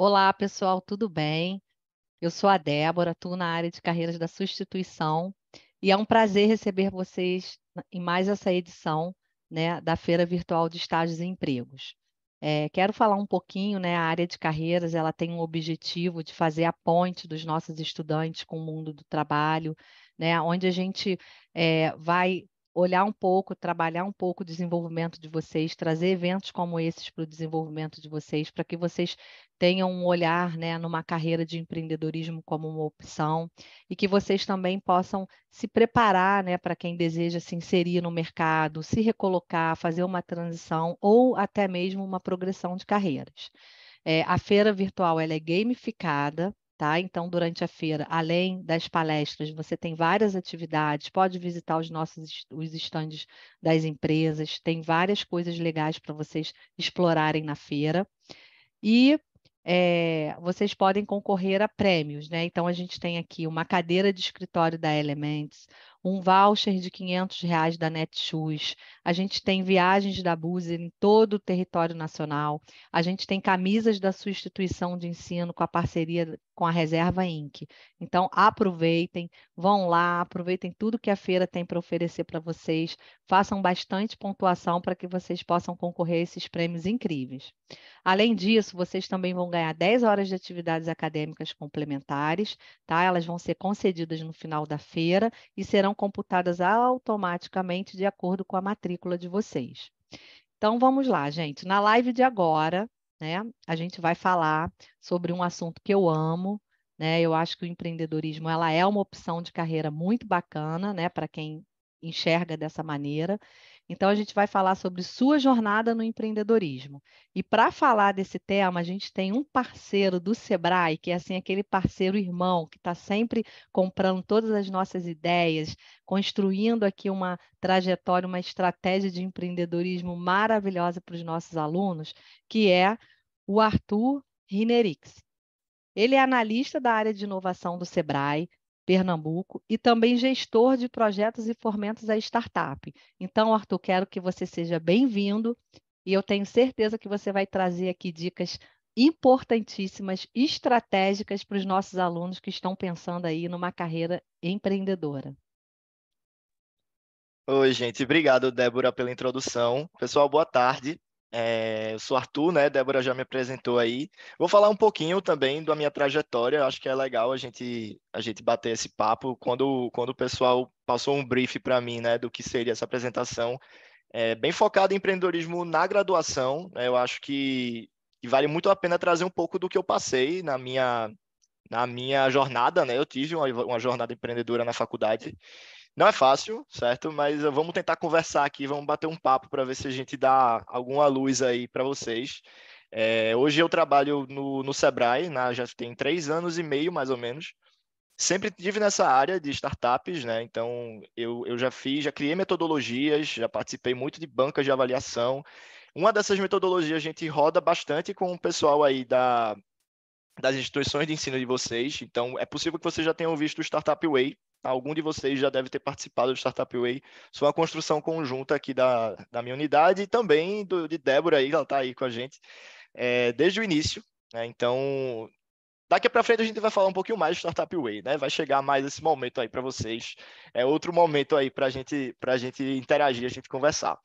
Olá, pessoal, tudo bem? Eu sou a Débora, estou na área de carreiras da substituição e é um prazer receber vocês em mais essa edição né, da Feira Virtual de Estágios e Empregos. É, quero falar um pouquinho, né, a área de carreiras ela tem um objetivo de fazer a ponte dos nossos estudantes com o mundo do trabalho, né, onde a gente é, vai olhar um pouco, trabalhar um pouco o desenvolvimento de vocês, trazer eventos como esses para o desenvolvimento de vocês, para que vocês tenham um olhar né, numa carreira de empreendedorismo como uma opção e que vocês também possam se preparar né, para quem deseja se inserir no mercado, se recolocar, fazer uma transição ou até mesmo uma progressão de carreiras. É, a feira virtual é gamificada, Tá? Então, durante a feira, além das palestras, você tem várias atividades, pode visitar os nossos os estandes das empresas, tem várias coisas legais para vocês explorarem na feira. E é, vocês podem concorrer a prêmios, né? Então, a gente tem aqui uma cadeira de escritório da Elements, um voucher de 500 reais da Netshoes, a gente tem viagens da Buser em todo o território nacional, a gente tem camisas da sua instituição de ensino com a parceria com a Reserva Inc. Então, aproveitem, vão lá, aproveitem tudo que a feira tem para oferecer para vocês, façam bastante pontuação para que vocês possam concorrer a esses prêmios incríveis. Além disso, vocês também vão ganhar 10 horas de atividades acadêmicas complementares, tá? Elas vão ser concedidas no final da feira e serão computadas automaticamente de acordo com a matrícula de vocês. Então vamos lá, gente. Na live de agora, né? A gente vai falar sobre um assunto que eu amo, né? Eu acho que o empreendedorismo ela é uma opção de carreira muito bacana, né? Para quem enxerga dessa maneira. Então, a gente vai falar sobre sua jornada no empreendedorismo. E para falar desse tema, a gente tem um parceiro do Sebrae, que é assim aquele parceiro irmão que está sempre comprando todas as nossas ideias, construindo aqui uma trajetória, uma estratégia de empreendedorismo maravilhosa para os nossos alunos, que é o Arthur Rinerix. Ele é analista da área de inovação do Sebrae, Pernambuco, e também gestor de projetos e fomentos da startup. Então, Arthur, quero que você seja bem-vindo e eu tenho certeza que você vai trazer aqui dicas importantíssimas, estratégicas para os nossos alunos que estão pensando aí numa carreira empreendedora. Oi, gente. Obrigado, Débora, pela introdução. Pessoal, boa tarde. É, eu sou Arthur, né? Débora já me apresentou aí. Vou falar um pouquinho também da minha trajetória. Acho que é legal a gente a gente bater esse papo. Quando, quando o pessoal passou um brief para mim, né, do que seria essa apresentação, é, bem focado em empreendedorismo na graduação, né, eu acho que, que vale muito a pena trazer um pouco do que eu passei na minha na minha jornada, né? Eu tive uma, uma jornada empreendedora na faculdade não é fácil, certo? Mas eh, vamos tentar conversar aqui, vamos bater um papo para ver se a gente dá alguma luz aí para vocês. É, hoje eu trabalho no, no Sebrae, já tem três anos e meio mais ou menos. Sempre tive nessa área de startups, né? Então eu, eu já fiz, já criei metodologias, já participei muito de bancas de avaliação. Uma dessas metodologias a gente roda bastante com o pessoal aí da, das instituições de ensino de vocês. Então é possível que vocês já tenham visto o Startup Way, algum de vocês já deve ter participado do Startup Way. Isso é uma construção conjunta aqui da, da minha unidade e também do, de Débora aí, ela está aí com a gente é, desde o início. Né? Então, daqui para frente a gente vai falar um pouquinho mais do Startup Way, né? Vai chegar mais esse momento aí para vocês. É outro momento aí para gente, a gente interagir, a gente conversar.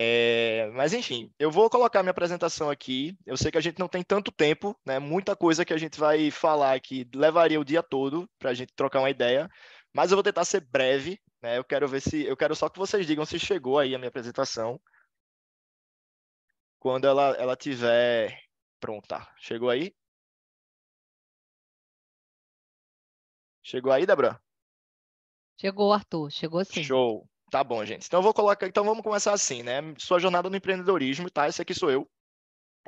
É, mas enfim, eu vou colocar minha apresentação aqui. Eu sei que a gente não tem tanto tempo, né? Muita coisa que a gente vai falar aqui levaria o dia todo para a gente trocar uma ideia. Mas eu vou tentar ser breve, né? Eu quero ver se eu quero só que vocês digam se chegou aí a minha apresentação. Quando ela ela tiver pronta. Chegou aí? Chegou aí, Débora? Chegou, Arthur. Chegou sim. Show. Tá bom, gente. Então eu vou colocar, então vamos começar assim, né? Sua jornada no empreendedorismo, tá? Esse aqui sou eu.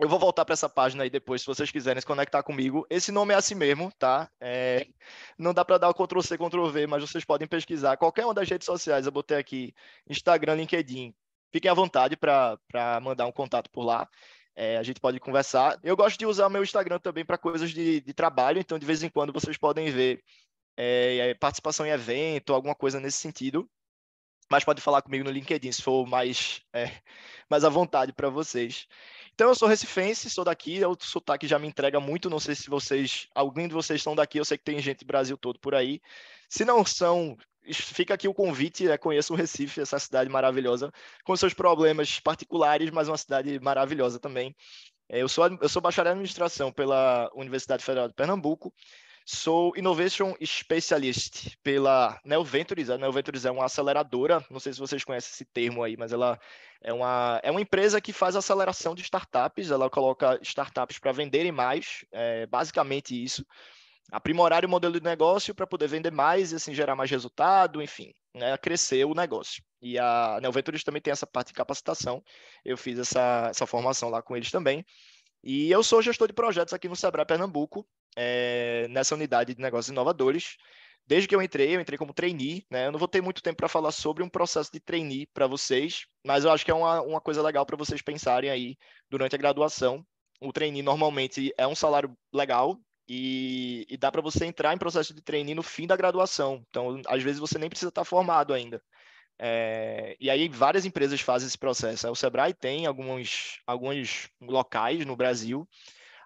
Eu vou voltar para essa página aí depois, se vocês quiserem se conectar comigo. Esse nome é assim mesmo, tá? É, não dá para dar o Ctrl C, Ctrl V, mas vocês podem pesquisar qualquer uma das redes sociais. Eu botei aqui Instagram, LinkedIn. Fiquem à vontade para mandar um contato por lá. É, a gente pode conversar. Eu gosto de usar meu Instagram também para coisas de, de, trabalho, então de vez em quando vocês podem ver é, participação em evento, alguma coisa nesse sentido mas pode falar comigo no LinkedIn se for mais, é, mais à vontade para vocês. Então, eu sou recifense, sou daqui, é o sotaque já me entrega muito, não sei se vocês, alguém de vocês estão daqui, eu sei que tem gente do Brasil todo por aí. Se não são, fica aqui o convite, né? conheça o Recife, essa cidade maravilhosa, com seus problemas particulares, mas uma cidade maravilhosa também. É, eu sou, eu sou bacharel em administração pela Universidade Federal de Pernambuco, Sou Innovation Specialist pela Neo Ventures. A Neo Ventures é uma aceleradora, não sei se vocês conhecem esse termo aí, mas ela é uma, é uma empresa que faz aceleração de startups, ela coloca startups para venderem mais, é basicamente isso. Aprimorar o modelo de negócio para poder vender mais e assim gerar mais resultado, enfim, né, crescer o negócio. E a Neo Ventures também tem essa parte de capacitação. Eu fiz essa, essa formação lá com eles também. E eu sou gestor de projetos aqui no Sebrae Pernambuco é, nessa unidade de negócios inovadores. Desde que eu entrei, eu entrei como trainee, né? Eu não vou ter muito tempo para falar sobre um processo de trainee para vocês, mas eu acho que é uma, uma coisa legal para vocês pensarem aí durante a graduação. O trainee normalmente é um salário legal, e, e, dá para você entrar em processo de trainee no fim da graduação. Então, às vezes você nem precisa estar tá formado ainda. É, e aí várias empresas fazem esse processo. O Sebrae tem alguns, alguns locais no Brasil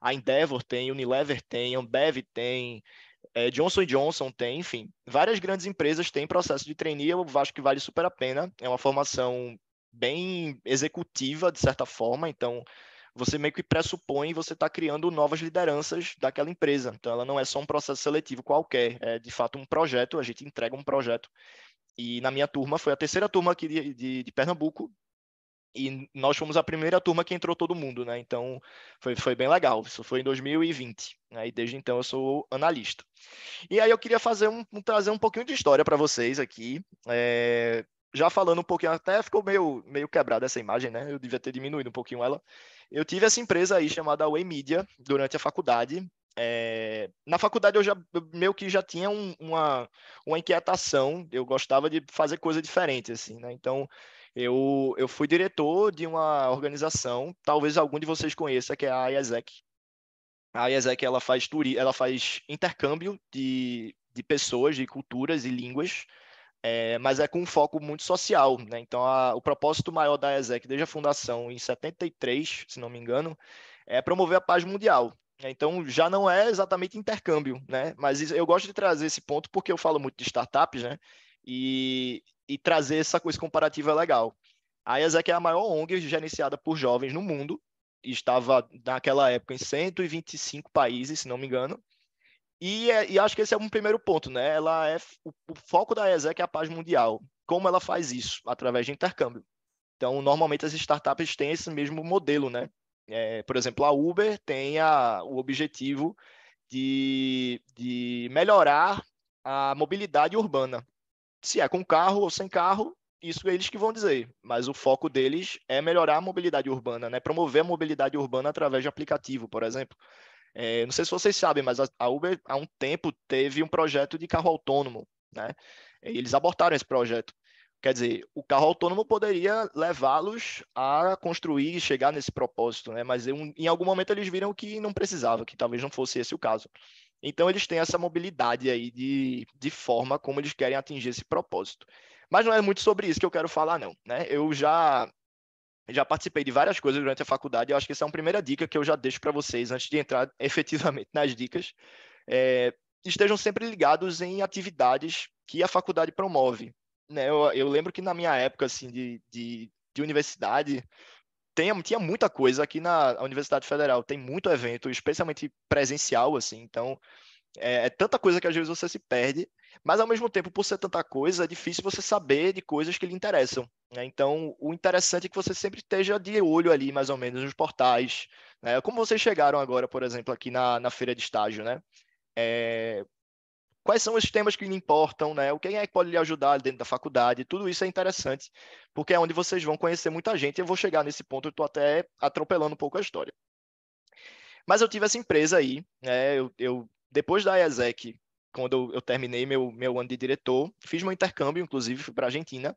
a Endeavor tem, Unilever tem, Ambev tem, é, Johnson Johnson tem, enfim, várias grandes empresas têm processo de trainee, eu acho que vale super a pena, é uma formação bem executiva, de certa forma, então você meio que pressupõe você está criando novas lideranças daquela empresa. Então, ela não é só um processo seletivo qualquer, é de fato um projeto, a gente entrega um projeto. E na minha turma, foi a terceira turma aqui de, de, de Pernambuco, e nós fomos a primeira turma que entrou todo mundo, né? Então foi, foi bem legal. Isso foi em 2020, né? E desde então eu sou analista. E aí eu queria fazer um, trazer um pouquinho de história para vocês aqui. É, já falando um pouquinho, até ficou meio, meio quebrada essa imagem, né? Eu devia ter diminuído um pouquinho ela. Eu tive essa empresa aí chamada Way Media durante a faculdade. É, na faculdade eu já meio que já tinha um, uma, uma inquietação, eu gostava de fazer coisa diferente, assim, né? Então eu, eu fui diretor de uma organização, talvez algum de vocês conheça, que é a IESEC. A IESEC ela faz, turi, ela faz intercâmbio de, de pessoas, de culturas e línguas, é, mas é com um foco muito social. Né? Então, a, o propósito maior da IESEC desde a fundação, em 73, se não me engano, é promover a paz mundial. Né? Então, já não é exatamente intercâmbio, né? Mas eu gosto de trazer esse ponto porque eu falo muito de startups, né? E, e trazer essa coisa comparativa é legal. A IASEC é a maior ONG gerenciada por jovens no mundo, estava naquela época em 125 países, se não me engano. E, é, e acho que esse é um primeiro ponto, né? Ela é o, o foco da IASEC é, é a paz mundial. Como ela faz isso? Através de intercâmbio. Então, normalmente as startups têm esse mesmo modelo, né? É, por exemplo, a Uber tem a, o objetivo de, de melhorar a mobilidade urbana. Se é com carro ou sem carro, isso é eles que vão dizer, mas o foco deles é melhorar a mobilidade urbana, né? promover a mobilidade urbana através de aplicativo, por exemplo. É, não sei se vocês sabem, mas a Uber há um tempo teve um projeto de carro autônomo, né? E eles abortaram esse projeto. Quer dizer, o carro autônomo poderia levá-los a construir e chegar nesse propósito, né? Mas em algum momento eles viram que não precisava, que talvez não fosse esse o caso. Então, eles têm essa mobilidade aí de, de forma como eles querem atingir esse propósito. Mas não é muito sobre isso que eu quero falar, não. Né? Eu já já participei de várias coisas durante a faculdade. Eu acho que essa é uma primeira dica que eu já deixo para vocês antes de entrar efetivamente nas dicas. É, estejam sempre ligados em atividades que a faculdade promove. Né? Eu, eu, lembro que na minha época assim de, de, de universidade tem, tinha muita coisa aqui na Universidade Federal, tem muito evento, especialmente presencial, assim, então é, é, tanta coisa que às vezes você se perde, mas ao mesmo tempo, por ser tanta coisa, é difícil você saber de coisas que lhe interessam. Né? Então, o interessante é que você sempre esteja de olho ali, mais ou menos, nos portais. Né? Como vocês chegaram agora, por exemplo, aqui na, na feira de estágio, né? É, quais são os temas que lhe importam, né? O quem é que pode lhe ajudar dentro da faculdade? Tudo isso é interessante, porque é onde vocês vão conhecer muita gente. Eu vou chegar nesse ponto, eu estou até atropelando um pouco a história. Mas eu tive essa empresa aí, né? Eu, eu depois da IASEC, quando eu, eu terminei meu, meu ano de diretor, fiz meu intercâmbio, inclusive, fui para a Argentina.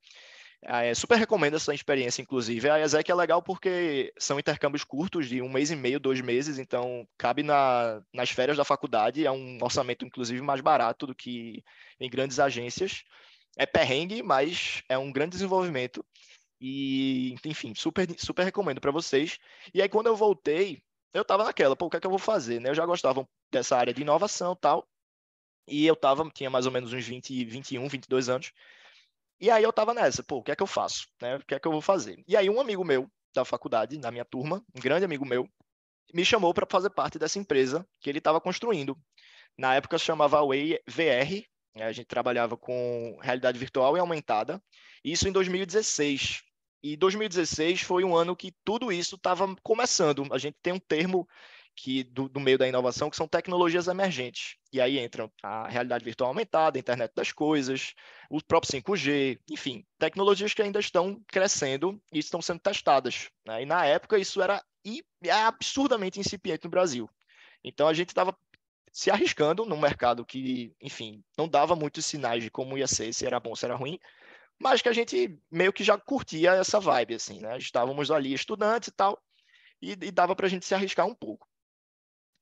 Ah, é, super recomendo essa experiência, inclusive. A ESEC é legal porque são intercâmbios curtos, de um mês e meio, dois meses, então cabe na, nas férias da faculdade, é um orçamento, inclusive, mais barato do que em grandes agências. É perrengue, mas é um grande desenvolvimento. E, enfim, super, super recomendo para vocês. E aí, quando eu voltei, eu estava naquela, pô, o que é que eu vou fazer? Né? Eu já gostava dessa área de inovação tal. E eu tava, tinha mais ou menos uns 20, 21, 22 anos. E aí eu tava nessa, pô, o que é que eu faço? Né? O que é que eu vou fazer? E aí um amigo meu da faculdade, na minha turma, um grande amigo meu, me chamou para fazer parte dessa empresa que ele estava construindo. Na época se chamava Way VR, né? a gente trabalhava com realidade virtual e aumentada, isso em 2016. E 2016 foi um ano que tudo isso estava começando. A gente tem um termo que do, do, meio da inovação, que são tecnologias emergentes. E aí entram a realidade virtual aumentada, a internet das coisas, o próprio 5G, enfim, tecnologias que ainda estão crescendo e estão sendo testadas. Né? E na época isso era é absurdamente incipiente no Brasil. Então a gente estava se arriscando num mercado que, enfim, não dava muitos sinais de como ia ser, se era bom, se era ruim, mas que a gente meio que já curtia essa vibe, assim, né? Estávamos ali estudantes e tal, e, e dava para a gente se arriscar um pouco.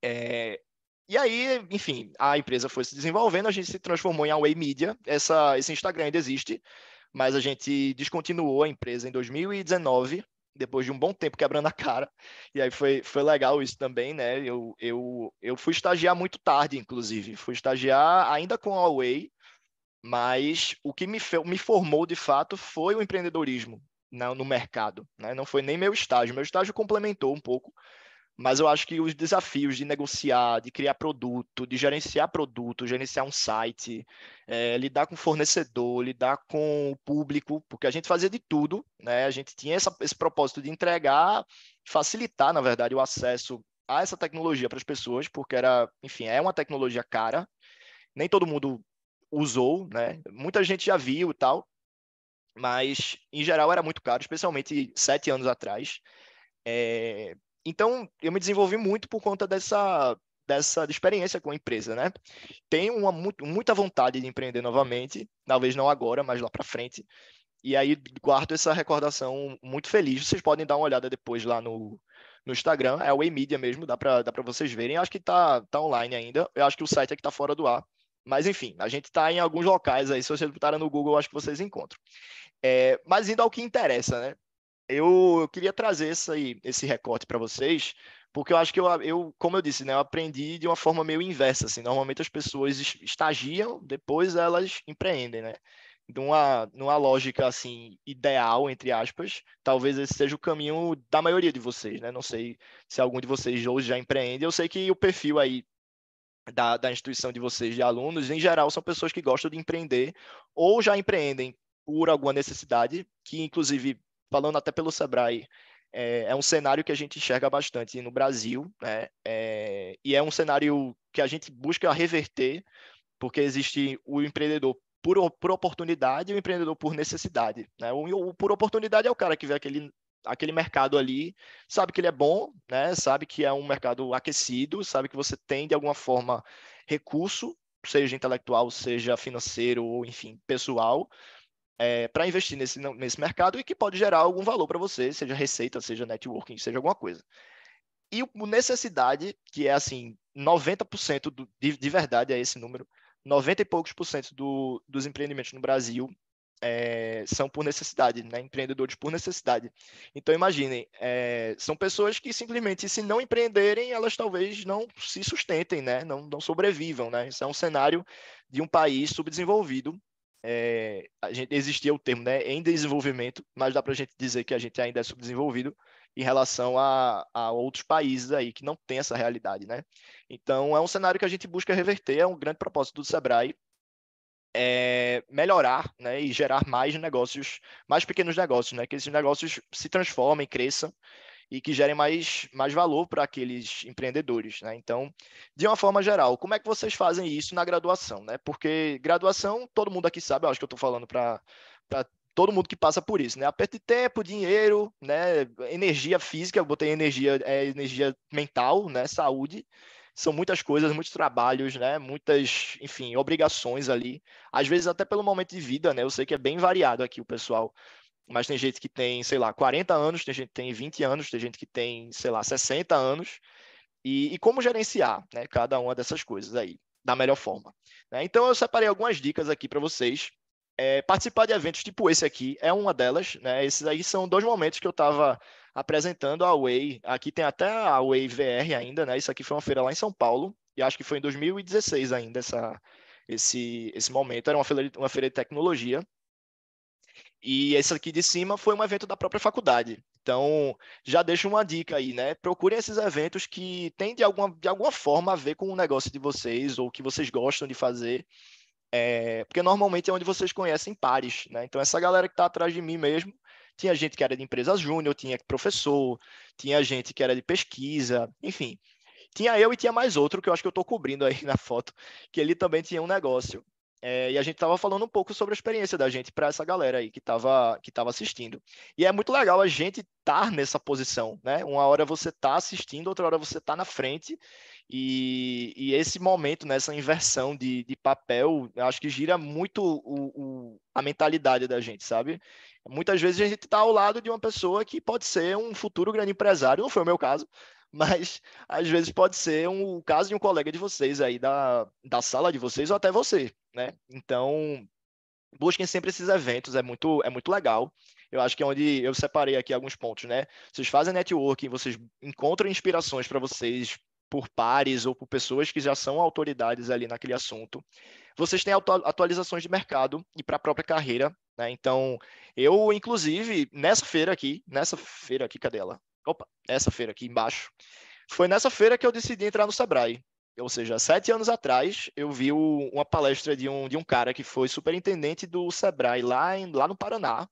É, e aí, enfim, a empresa foi se desenvolvendo, a gente se transformou em Away Media. Essa, esse Instagram ainda existe, mas a gente descontinuou a empresa em 2019, depois de um bom tempo quebrando a cara. E aí foi, foi legal isso também, né? Eu, eu, eu fui estagiar muito tarde, inclusive. Fui estagiar ainda com a Away, mas o que me, me formou de fato foi o empreendedorismo né, no mercado. Né? Não foi nem meu estágio. Meu estágio complementou um pouco, mas eu acho que os desafios de negociar, de criar produto, de gerenciar produto, gerenciar um site, é, lidar com fornecedor, lidar com o público, porque a gente fazia de tudo, né? A gente tinha essa, esse propósito de entregar, facilitar, na verdade, o acesso a essa tecnologia para as pessoas, porque era, enfim, é uma tecnologia cara. Nem todo mundo usou, né? Muita gente já viu e tal, mas em geral era muito caro, especialmente sete anos atrás. É, então, eu me desenvolvi muito por conta dessa, dessa experiência com a empresa, né? Tenho uma, muita vontade de empreender novamente, talvez não agora, mas lá para frente. E aí guardo essa recordação muito feliz. Vocês podem dar uma olhada depois lá no, no Instagram, é o eMedia mesmo, dá para dá vocês verem. acho que está tá online ainda. Eu acho que o site é que está fora do ar. Mas enfim, a gente está em alguns locais aí. Se vocês botarem no Google, eu acho que vocês encontram. É, mas indo ao que interessa, né? eu, eu queria trazer essa, esse recorte para vocês, porque eu acho que eu, eu, como eu disse, né, eu aprendi de uma forma meio inversa, assim, normalmente as pessoas estagiam, depois elas empreendem, né? Numa, numa lógica, assim, ideal, entre aspas, talvez esse seja o caminho da maioria de vocês, né? Não sei se algum de vocês hoje já empreende, eu sei que o perfil aí da, da instituição de vocês, de alunos, em geral, são pessoas que gostam de empreender ou já empreendem por alguma necessidade, que inclusive falando até pelo Sebrae, é, é um cenário que a gente enxerga bastante no Brasil, né? É, e é um cenário que a gente busca reverter, porque existe o empreendedor por, por oportunidade e o empreendedor por necessidade. Né? O, o, por oportunidade é o cara que vê aquele, aquele mercado ali, sabe que ele é bom, né? sabe que é um mercado aquecido, sabe que você tem, de alguma forma, recurso, seja intelectual, seja financeiro, ou enfim, pessoal, é, para investir nesse, nesse mercado e que pode gerar algum valor para você, seja receita, seja networking, seja alguma coisa. E o necessidade, que é assim, 90% do, de, de, verdade é esse número, 90 e poucos por cento do, dos empreendimentos no Brasil é, são por necessidade, né? empreendedores por necessidade. Então, imaginem, é, são pessoas que simplesmente, se não empreenderem, elas talvez não se sustentem, né? não, não sobrevivam. Né? Isso é um cenário de um país subdesenvolvido é, a gente, existia o termo né, em desenvolvimento, mas dá para a gente dizer que a gente ainda é subdesenvolvido em relação a, a, outros países aí que não tem essa realidade, né? Então, é um cenário que a gente busca reverter, é um grande propósito do Sebrae é melhorar né, e gerar mais negócios, mais pequenos negócios, né? Que esses negócios se transformem, cresçam e que gerem mais, mais valor para aqueles empreendedores. Né? Então, de uma forma geral, como é que vocês fazem isso na graduação? Né? Porque graduação, todo mundo aqui sabe, eu acho que eu estou falando para todo mundo que passa por isso, né? Aperto de tempo, dinheiro, né? Energia física, eu botei energia, é, energia mental, né? Saúde. São muitas coisas, muitos trabalhos, né? Muitas, enfim, obrigações ali. Às vezes até pelo momento de vida, né? Eu sei que é bem variado aqui o pessoal mas tem gente que tem, sei lá, 40 anos, tem gente que tem 20 anos, tem gente que tem, sei lá, 60 anos, e, e como gerenciar né, cada uma dessas coisas aí da melhor forma. Né? Então, eu separei algumas dicas aqui para vocês. É, participar de eventos tipo esse aqui é uma delas. Né? Esses aí são dois momentos que eu estava apresentando a Way. Aqui tem até a Way VR ainda. Né? Isso aqui foi uma feira lá em São Paulo, e acho que foi em 2016 ainda essa, esse, esse momento. Era uma feira, uma feira de tecnologia. E esse aqui de cima foi um evento da própria faculdade. Então, já deixo uma dica aí, né? Procurem esses eventos que têm de alguma, de alguma forma a ver com o negócio de vocês ou que vocês gostam de fazer. É, porque normalmente é onde vocês conhecem pares, né? Então, essa galera que está atrás de mim mesmo, tinha gente que era de empresa júnior, tinha professor, tinha gente que era de pesquisa, enfim. Tinha eu e tinha mais outro que eu acho que eu estou cobrindo aí na foto, que ele também tinha um negócio. É, e a gente estava falando um pouco sobre a experiência da gente para essa galera aí que estava que tava assistindo. E é muito legal a gente estar tá nessa posição, né? Uma hora você está assistindo, outra hora você está na frente. E, e esse momento, nessa né, inversão de, de papel, acho que gira muito o, o, a mentalidade da gente, sabe? Muitas vezes a gente está ao lado de uma pessoa que pode ser um futuro grande empresário, não foi o meu caso, mas às vezes pode ser um, o caso de um colega de vocês aí da, da sala de vocês ou até você, né? Então, busquem sempre esses eventos, é muito, é muito legal. Eu acho que é onde eu separei aqui alguns pontos, né? Vocês fazem networking, vocês encontram inspirações para vocês por pares ou por pessoas que já são autoridades ali naquele assunto. Vocês têm atualizações de mercado e para a própria carreira, né? Então, eu, inclusive, nessa feira aqui, nessa feira aqui, cadê ela? Opa, essa feira aqui embaixo. Foi nessa feira que eu decidi entrar no Sebrae. Ou seja, sete anos atrás, eu vi o, uma palestra de um, de um cara que foi superintendente do Sebrae lá, em, lá no Paraná.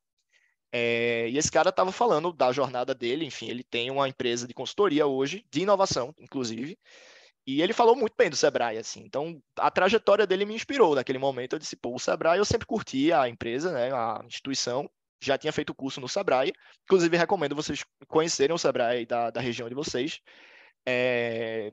É, e esse cara estava falando da jornada dele. Enfim, ele tem uma empresa de consultoria hoje, de inovação, inclusive. E ele falou muito bem do Sebrae, assim. Então, a trajetória dele me inspirou naquele momento. Eu disse, pô, o Sebrae eu sempre curti a empresa, né, a instituição já tinha feito curso no Sebrae. Inclusive, recomendo vocês conhecerem o Sebrae da, da região de vocês. É...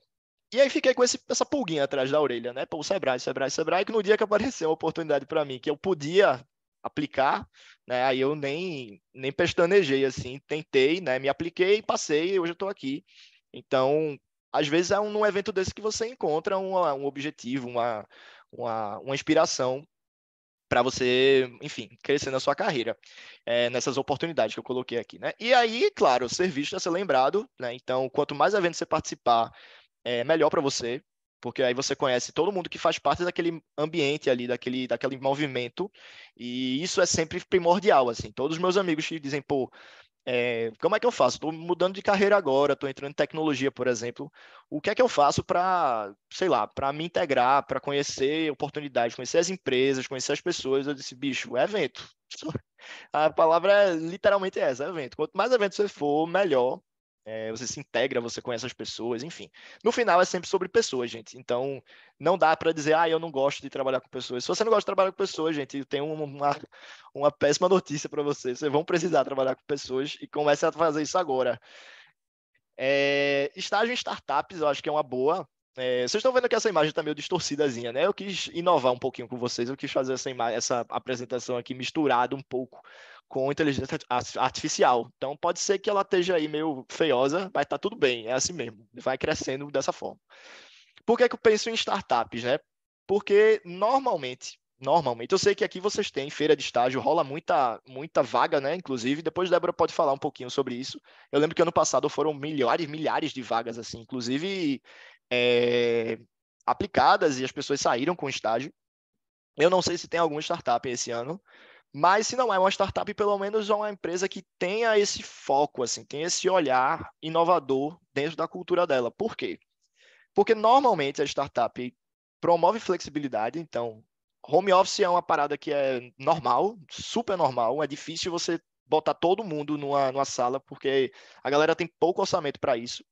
E aí fiquei com esse, essa pulguinha atrás da orelha, né? Pô, Sebrae, Sebrae, Sebrae, que no dia que apareceu uma oportunidade para mim, que eu podia aplicar, né? Aí eu nem, nem pestanejei, assim, tentei, né? Me apliquei, passei e hoje eu estou aqui. Então, às vezes é um, evento desse que você encontra um objetivo, uma, uma, uma inspiração para você, enfim, crescer na sua carreira, é, nessas oportunidades que eu coloquei aqui, né? E aí, claro, ser visto é ser lembrado, né? Então, quanto mais eventos você participar, é melhor para você, porque aí você conhece todo mundo que faz parte daquele ambiente ali, daquele, daquele movimento, e isso é sempre primordial, assim. Todos os meus amigos que dizem, pô, é, como é que eu faço? Estou mudando de carreira agora, estou entrando em tecnologia, por exemplo. O que é que eu faço para, sei lá, para me integrar, para conhecer oportunidades, conhecer as empresas, conhecer as pessoas? Eu disse, bicho, é evento. A palavra é literalmente é essa, é evento. Quanto mais evento você for, melhor é, você se integra, você conhece as pessoas, enfim. No final é sempre sobre pessoas, gente. Então, não dá para dizer, ah, eu não gosto de trabalhar com pessoas. Se você não gosta de trabalhar com pessoas, gente, eu tenho uma, uma péssima notícia para vocês. Vocês vão precisar trabalhar com pessoas e comece a fazer isso agora. É, estágio em startups, eu acho que é uma boa. É, vocês estão vendo que essa imagem está meio distorcidazinha, né? Eu quis inovar um pouquinho com vocês, eu quis fazer essa, essa apresentação aqui misturada um pouco com inteligência artificial. Então pode ser que ela esteja aí meio feiosa, mas está tudo bem, é assim mesmo, vai crescendo dessa forma. Por que, é que eu penso em startups, né? Porque normalmente, normalmente, eu sei que aqui vocês têm feira de estágio, rola muita, muita vaga, né? Inclusive, depois Débora pode falar um pouquinho sobre isso. Eu lembro que ano passado foram milhares, milhares de vagas, assim, inclusive é, aplicadas e as pessoas saíram com estágio. Eu não sei se tem alguma startup esse ano, mas se não é uma startup, pelo menos é uma empresa que tenha esse foco, assim, tem esse olhar inovador dentro da cultura dela. Por quê? Porque normalmente a startup promove flexibilidade, então home office é uma parada que é normal, super normal, é difícil você botar todo mundo numa, numa sala, porque a galera tem pouco orçamento para isso.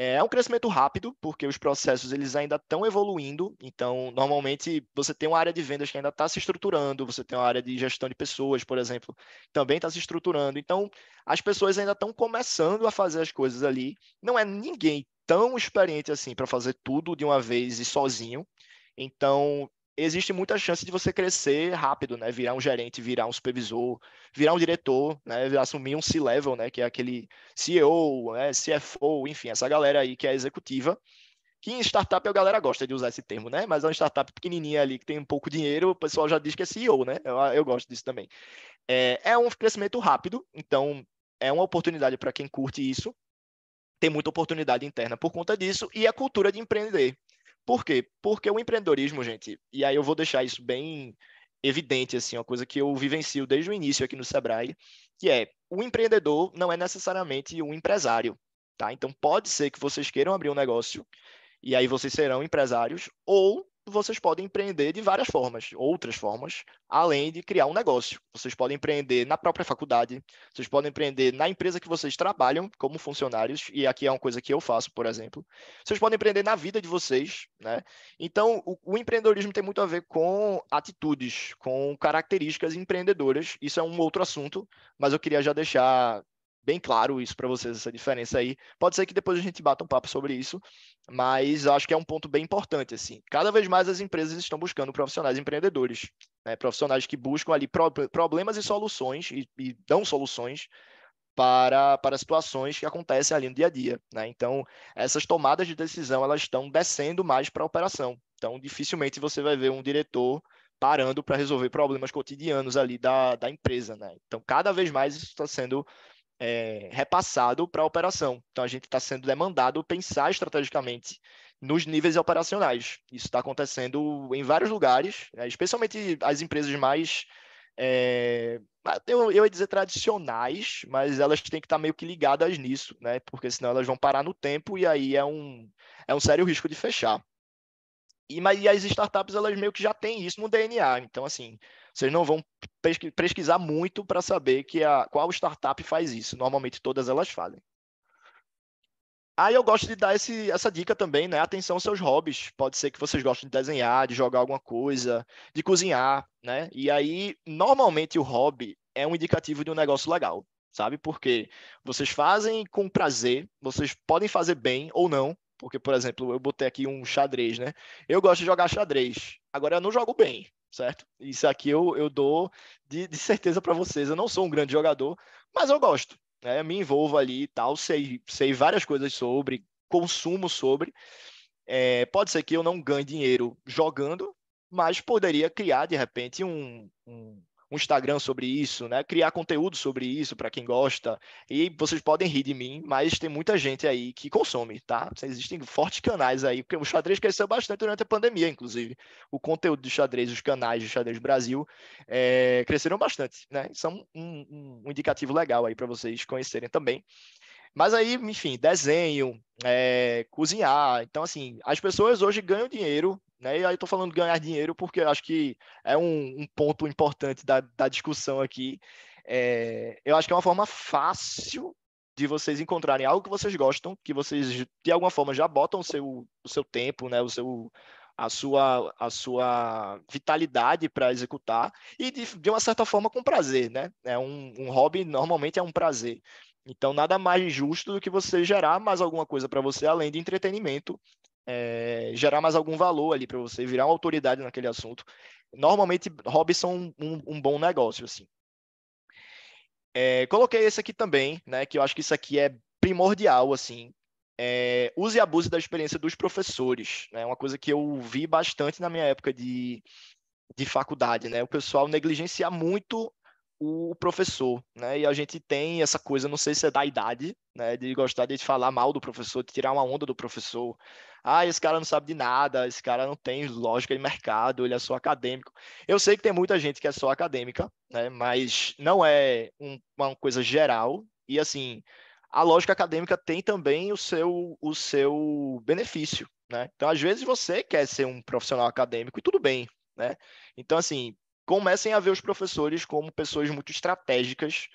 É, é um crescimento rápido, porque os processos eles ainda estão evoluindo, então normalmente você tem uma área de vendas que ainda está se estruturando, você tem uma área de gestão de pessoas, por exemplo, também está se estruturando. Então as pessoas ainda estão começando a fazer as coisas ali. Não é ninguém tão experiente assim para fazer tudo de uma vez e sozinho. Então existe muita chance de você crescer rápido, né? Virar um gerente, virar um supervisor, virar um diretor, né? Assumir um C-level, né? Que é aquele CEO, né? CFO, enfim, essa galera aí que é executiva. Que em startup a galera gosta de usar esse termo, né? Mas é uma startup pequenininha ali que tem um pouco de dinheiro, o pessoal já diz que é CEO, né? Eu, ah, eu gosto disso também. É, é um crescimento rápido, então é uma oportunidade para quem curte isso. Tem muita oportunidade interna por conta disso e a cultura de empreender. Por quê? Porque o empreendedorismo, gente, e aí eu vou deixar isso bem evidente, assim, uma coisa que eu vivencio desde o início aqui no Sebrae, que é o empreendedor não é necessariamente um empresário, tá? Então pode ser que vocês queiram abrir um negócio e aí vocês serão empresários, ou vocês podem empreender de várias formas, outras formas, além de criar um negócio. Vocês podem empreender na própria faculdade, vocês podem empreender na empresa que vocês trabalham como funcionários, e aqui é uma coisa que eu faço, por exemplo. Vocês podem empreender na vida de vocês, né? Então, o, o empreendedorismo tem muito a ver com atitudes, com características empreendedoras. Isso é um outro assunto, mas eu queria já deixar bem claro isso para vocês, essa diferença aí. Pode ser que depois a gente bata um papo sobre isso, mas acho que é um ponto bem importante, assim. Cada vez mais as empresas estão buscando profissionais empreendedores, né? profissionais que buscam ali pro problemas e soluções, e, e dão soluções para, para situações que acontecem ali no dia a dia. Né? Então, essas tomadas de decisão elas estão descendo mais para a operação. Então, dificilmente você vai ver um diretor parando para resolver problemas cotidianos ali da, da empresa. Né? Então, cada vez mais isso está sendo é, repassado para a operação. Então, a gente está sendo demandado pensar estrategicamente nos níveis operacionais. Isso está acontecendo em vários lugares, né? especialmente as empresas mais. É, eu, eu ia dizer tradicionais, mas elas têm que estar tá meio que ligadas nisso, né? Porque senão elas vão parar no tempo e aí é um, é um sério risco de fechar. E, mas e as startups, elas meio que já têm isso no DNA. Então, assim, vocês não vão pesquisar muito para saber que a, qual startup faz isso. Normalmente todas elas fazem. Aí eu gosto de dar esse, essa dica também, né? Atenção aos seus hobbies. Pode ser que vocês gostem de desenhar, de jogar alguma coisa, de cozinhar, né? E aí, normalmente o hobby é um indicativo de um negócio legal, sabe? Porque vocês fazem com prazer, vocês podem fazer bem ou não. Porque, por exemplo, eu botei aqui um xadrez, né? Eu gosto de jogar xadrez. Agora eu não jogo bem, certo? Isso aqui eu, eu dou de, de certeza para vocês. Eu não sou um grande jogador, mas eu gosto. Né? Me envolvo ali e tal, sei, sei várias coisas sobre, consumo sobre. É, pode ser que eu não ganhe dinheiro jogando, mas poderia criar, de repente, um, um, um Instagram sobre isso, né? Criar conteúdo sobre isso para quem gosta. E vocês podem rir de mim, mas tem muita gente aí que consome, tá? Existem fortes canais aí, porque o xadrez cresceu bastante durante a pandemia, inclusive. O conteúdo do xadrez, os canais de xadrez Brasil é, cresceram bastante, né? São um, um indicativo legal aí para vocês conhecerem também. Mas aí, enfim, desenho, é, cozinhar. Então, assim, as pessoas hoje ganham dinheiro né? E aí estou falando ganhar dinheiro porque acho que é um, um ponto importante da, da discussão aqui. É, eu acho que é uma forma fácil de vocês encontrarem algo que vocês gostam, que vocês de alguma forma já botam o seu, o seu tempo, né? o seu, a, sua, a sua vitalidade para executar e de, de uma certa forma com prazer. Né? É um, um hobby normalmente é um prazer. Então, nada mais justo do que você gerar mais alguma coisa para você além de entretenimento é, gerar mais algum valor ali para você, virar uma autoridade naquele assunto. Normalmente, hobbies são um, um bom negócio, assim. É, coloquei esse aqui também, né? Que eu acho que isso aqui é primordial, assim. É, use e abuse da experiência dos professores. É né, uma coisa que eu vi bastante na minha época de, de faculdade, né? O pessoal negligencia muito o professor, né? E a gente tem essa coisa, não sei se é da idade, né? De gostar de falar mal do professor, de tirar uma onda do professor, ah, esse cara não sabe de nada, esse cara não tem lógica de mercado, ele é só acadêmico. Eu sei que tem muita gente que é só acadêmica, né? Mas não é um, uma coisa geral. E assim, a lógica acadêmica tem também o seu, o seu benefício, né? Então, às vezes você quer ser um profissional acadêmico e tudo bem, né? Então, assim, comecem a ver os professores como pessoas muito estratégicas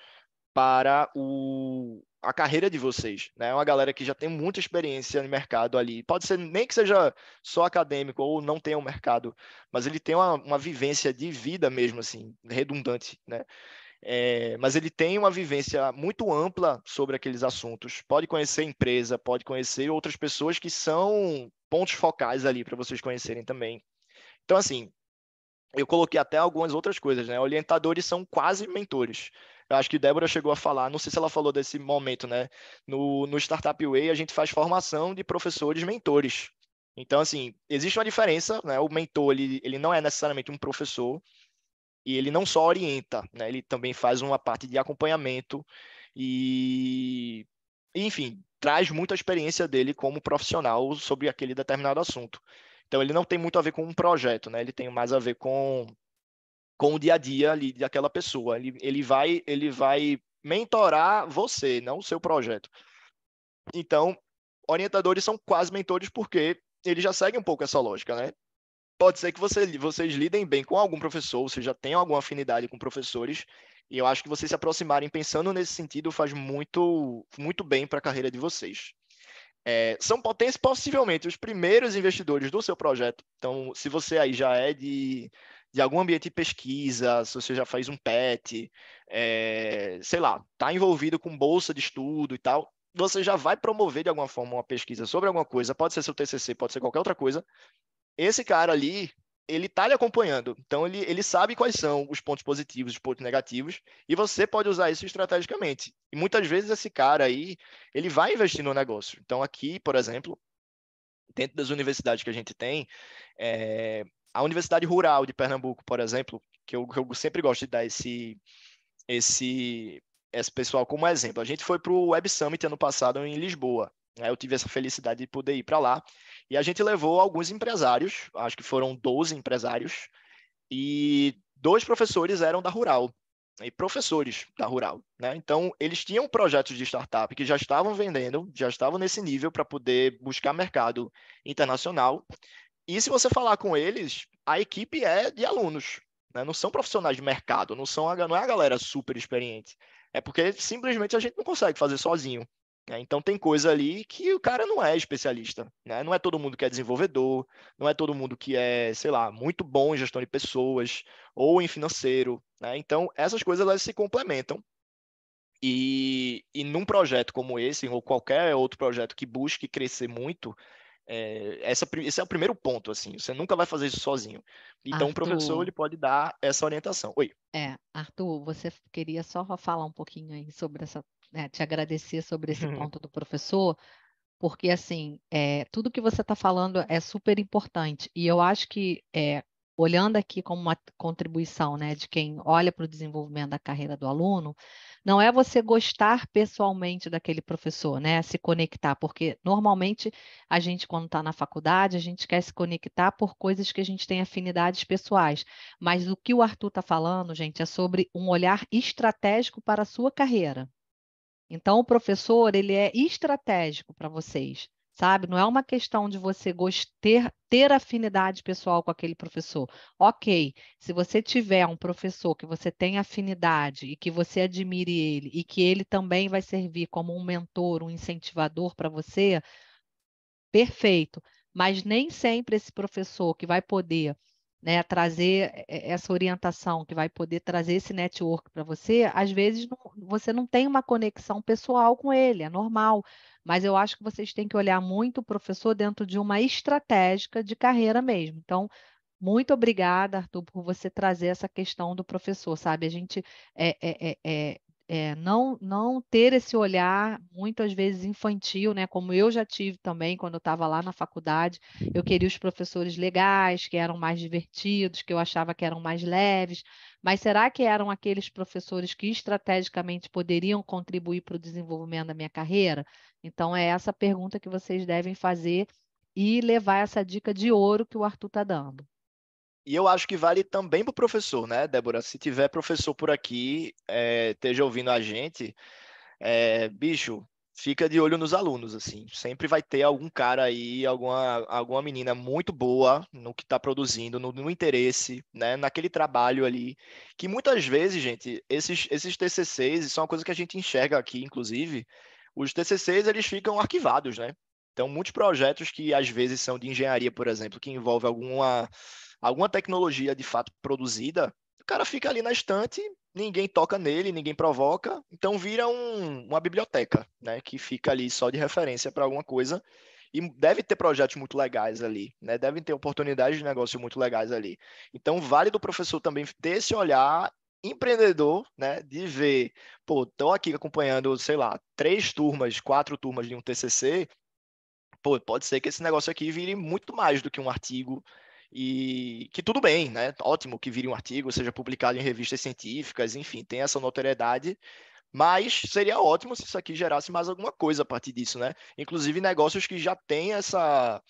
para o, a carreira de vocês, né? É uma galera que já tem muita experiência no mercado ali. Pode ser nem que seja só acadêmico ou não tenha um mercado, mas ele tem uma, uma vivência de vida mesmo, assim, redundante, né? É, mas ele tem uma vivência muito ampla sobre aqueles assuntos. Pode conhecer empresa, pode conhecer outras pessoas que são pontos focais ali para vocês conhecerem também. Então, assim, eu coloquei até algumas outras coisas, né? Orientadores são quase mentores. Eu acho que Débora chegou a falar, não sei se ela falou desse momento, né? No, no Startup Way, a gente faz formação de professores mentores. Então, assim, existe uma diferença, né? O mentor, ele, ele não é necessariamente um professor e ele não só orienta, né? Ele também faz uma parte de acompanhamento e, enfim, traz muita experiência dele como profissional sobre aquele determinado assunto. Então ele não tem muito a ver com um projeto, né? Ele tem mais a ver com com o dia a dia ali daquela pessoa. Ele, ele vai ele vai mentorar você, não o seu projeto. Então, orientadores são quase mentores porque eles já seguem um pouco essa lógica, né? Pode ser que você, vocês lidem bem com algum professor, vocês já tenham alguma afinidade com professores, e eu acho que vocês se aproximarem pensando nesse sentido faz muito muito bem para a carreira de vocês é, são potências possivelmente os primeiros investidores do seu projeto. Então, se você aí já é de, de algum ambiente de pesquisa, se você já faz um PET, é, sei lá, está envolvido com bolsa de estudo e tal, você já vai promover de alguma forma uma pesquisa sobre alguma coisa, pode ser seu TCC, pode ser qualquer outra coisa. Esse cara ali, ele está lhe acompanhando. Então, ele, ele sabe quais são os pontos positivos, os pontos negativos, e você pode usar isso estrategicamente. E muitas vezes esse cara aí, ele vai investir no negócio. Então, aqui, por exemplo, dentro das universidades que a gente tem, é, a Universidade Rural de Pernambuco, por exemplo, que eu, eu sempre gosto de dar esse, esse, esse pessoal como exemplo. A gente foi para o Web Summit ano passado em Lisboa. Né, eu tive essa felicidade de poder ir para lá. E a gente levou alguns empresários, acho que foram 12 empresários, e dois professores eram da Rural, né, e professores da Rural. Né? Então, eles tinham projetos de startup que já estavam vendendo, já estavam nesse nível para poder buscar mercado internacional. E se você falar com eles, a equipe é de alunos, né? não são profissionais de mercado, não, são, não é a galera super experiente. É porque simplesmente a gente não consegue fazer sozinho. Né? então tem coisa ali que o cara não é especialista, né? Não é todo mundo que é desenvolvedor, não é todo mundo que é, sei lá, muito bom em gestão de pessoas ou em financeiro, né? Então essas coisas elas se complementam e, e num projeto como esse ou qualquer outro projeto que busque crescer muito, é, essa, esse é o primeiro ponto, assim, você nunca vai fazer isso sozinho. Então Arthur, o professor ele pode dar essa orientação. Oi. É, Arthur, você queria só falar um pouquinho aí sobre essa né, te agradecer sobre esse uhum. ponto do professor, porque assim, é, tudo que você está falando é super importante. E eu acho que é, olhando aqui como uma contribuição né, de quem olha para o desenvolvimento da carreira do aluno, não é você gostar pessoalmente daquele professor, né, se conectar, porque normalmente a gente, quando está na faculdade, a gente quer se conectar por coisas que a gente tem afinidades pessoais. Mas o que o Arthur está falando, gente, é sobre um olhar estratégico para a sua carreira. Então, o professor, ele é estratégico para vocês, sabe? Não é uma questão de você gostar, ter afinidade pessoal com aquele professor. Ok, se você tiver um professor que você tem afinidade e que você admire ele e que ele também vai servir como um mentor, um incentivador para você, perfeito. Mas nem sempre esse professor que vai poder né, trazer eh, essa orientação que vai poder trazer esse network para você, às vezes não, você não tem uma conexão pessoal com ele, é normal. Mas eu acho que vocês têm que olhar muito o professor dentro de uma estratégica de carreira mesmo. Então, muito obrigada, Arthur, por você trazer essa questão do professor, sabe? A gente é, é, é, é é, não, não ter esse olhar muitas vezes infantil, né? Como eu já tive também quando eu estava lá na faculdade, eu uhum. queria os professores legais, que eram mais divertidos, que eu achava que eram mais leves, mas será que eram aqueles professores que estrategicamente poderiam contribuir para o desenvolvimento da minha carreira? Então é essa pergunta que vocês devem fazer e levar essa dica de ouro que o Arthur está dando. E eu acho que vale também para o professor, né, Débora? Se tiver professor por aqui, é, esteja ouvindo a gente, é, bicho, fica de olho nos alunos, assim. Sempre vai ter algum cara aí, alguma, alguma menina muito boa no que está produzindo, no, no, interesse, né, naquele trabalho ali. Que muitas vezes, gente, esses, esses TCCs, isso é uma coisa que a gente enxerga aqui, inclusive, os TCCs, eles ficam arquivados, né? Então, muitos projetos que às vezes são de engenharia, por exemplo, que envolve alguma alguma tecnologia de fato produzida, o cara fica ali na estante, ninguém toca nele, ninguém provoca, então vira um, uma biblioteca, né, que fica ali só de referência para alguma coisa. E deve ter projetos muito legais ali, né? Devem ter oportunidades de negócio muito legais ali. Então, vale do professor também ter esse olhar empreendedor, né, de ver, pô, tô aqui acompanhando, sei lá, três turmas, quatro turmas de um TCC, pô, pode ser que esse negócio aqui vire muito mais do que um artigo, e que tudo bem, né? Ótimo que vire um artigo, seja publicado em revistas científicas, enfim, tem essa notoriedade. Mas seria ótimo se isso aqui gerasse mais alguma coisa a partir disso, né? Inclusive negócios que já têm essa,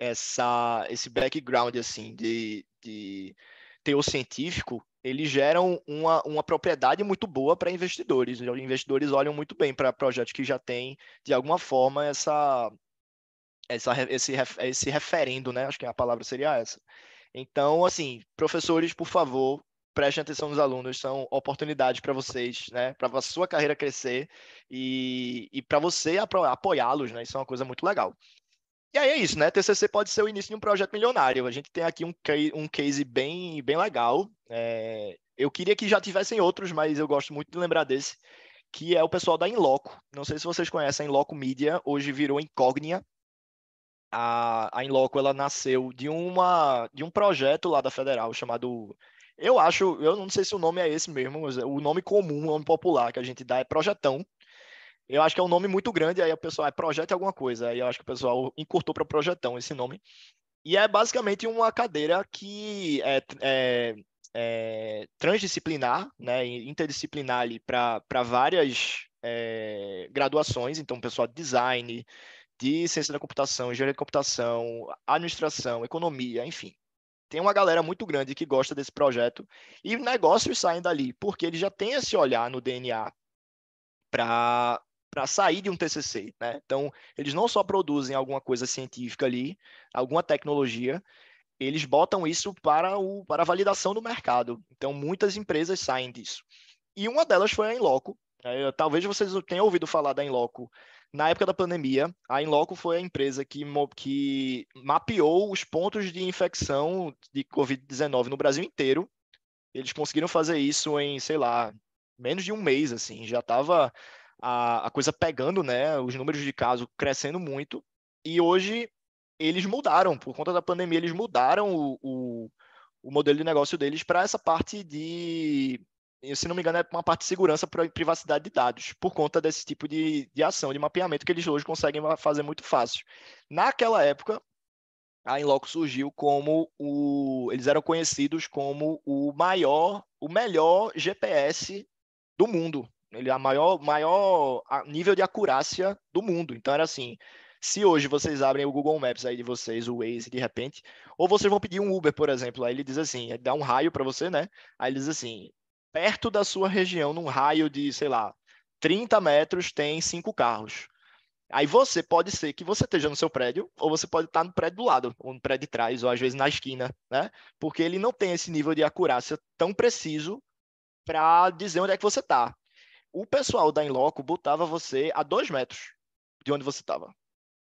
essa, esse background assim de, de teu científico, eles geram uma, uma propriedade muito boa para investidores. Os investidores olham muito bem para projetos que já têm, de alguma forma, essa, essa, esse, esse referendo, né? Acho que a palavra seria essa. Então, assim, professores, por favor, prestem atenção nos alunos, são oportunidades para vocês, né? Para a sua carreira crescer e, e para você apoiá-los, né? Isso é uma coisa muito legal. E aí é isso, né? TCC pode ser o início de um projeto milionário. A gente tem aqui um, um case bem, bem legal. É, eu queria que já tivessem outros, mas eu gosto muito de lembrar desse, que é o pessoal da Inloco. Não sei se vocês conhecem a Inloco Media, hoje virou Incógnia, a, a Inloco ela nasceu de, uma, de um projeto lá da Federal chamado. Eu acho, eu não sei se o nome é esse mesmo, mas é o nome comum, o nome popular que a gente dá é Projetão. Eu acho que é um nome muito grande, aí o pessoal é Projeto alguma coisa. Aí eu acho que o pessoal encurtou para Projetão esse nome. E é basicamente uma cadeira que é, é, é transdisciplinar, né, interdisciplinar para várias é, graduações. Então, pessoal de design, de ciência da computação, engenharia de computação, administração, economia, enfim. Tem uma galera muito grande que gosta desse projeto e negócios saem dali, porque ele já tem esse olhar no DNA para para sair de um TCC, né? Então, eles não só produzem alguma coisa científica ali, alguma tecnologia, eles botam isso para o para a validação do mercado. Então, muitas empresas saem disso. E uma delas foi a Inloco. Né? Talvez vocês tenham ouvido falar da Inloco na época da pandemia, a Inloco foi a empresa que, que mapeou os pontos de infecção de Covid-19 no Brasil inteiro. Eles conseguiram fazer isso em, sei lá, menos de um mês, assim. Já estava a, a coisa pegando, né? Os números de casos crescendo muito. E hoje eles mudaram, por conta da pandemia, eles mudaram o, o, o modelo de negócio deles para essa parte de se não me engano, é uma parte de segurança para privacidade de dados, por conta desse tipo de, de ação, de mapeamento que eles hoje conseguem fazer muito fácil. Naquela época, a Inloco surgiu como o. Eles eram conhecidos como o maior, o melhor GPS do mundo. Ele é o maior, maior nível de acurácia do mundo. Então era assim. Se hoje vocês abrem o Google Maps aí de vocês, o Waze de repente, ou vocês vão pedir um Uber, por exemplo, aí ele diz assim, ele dá um raio para você, né? Aí ele diz assim, perto da sua região, num raio de, sei lá, 30 metros, tem cinco carros. Aí você pode ser que você esteja no seu prédio, ou você pode estar no prédio do lado, ou no prédio de trás, ou às vezes na esquina, né? Porque ele não tem esse nível de acurácia tão preciso para dizer onde é que você está. O pessoal da Inloco botava você a dois metros de onde você estava.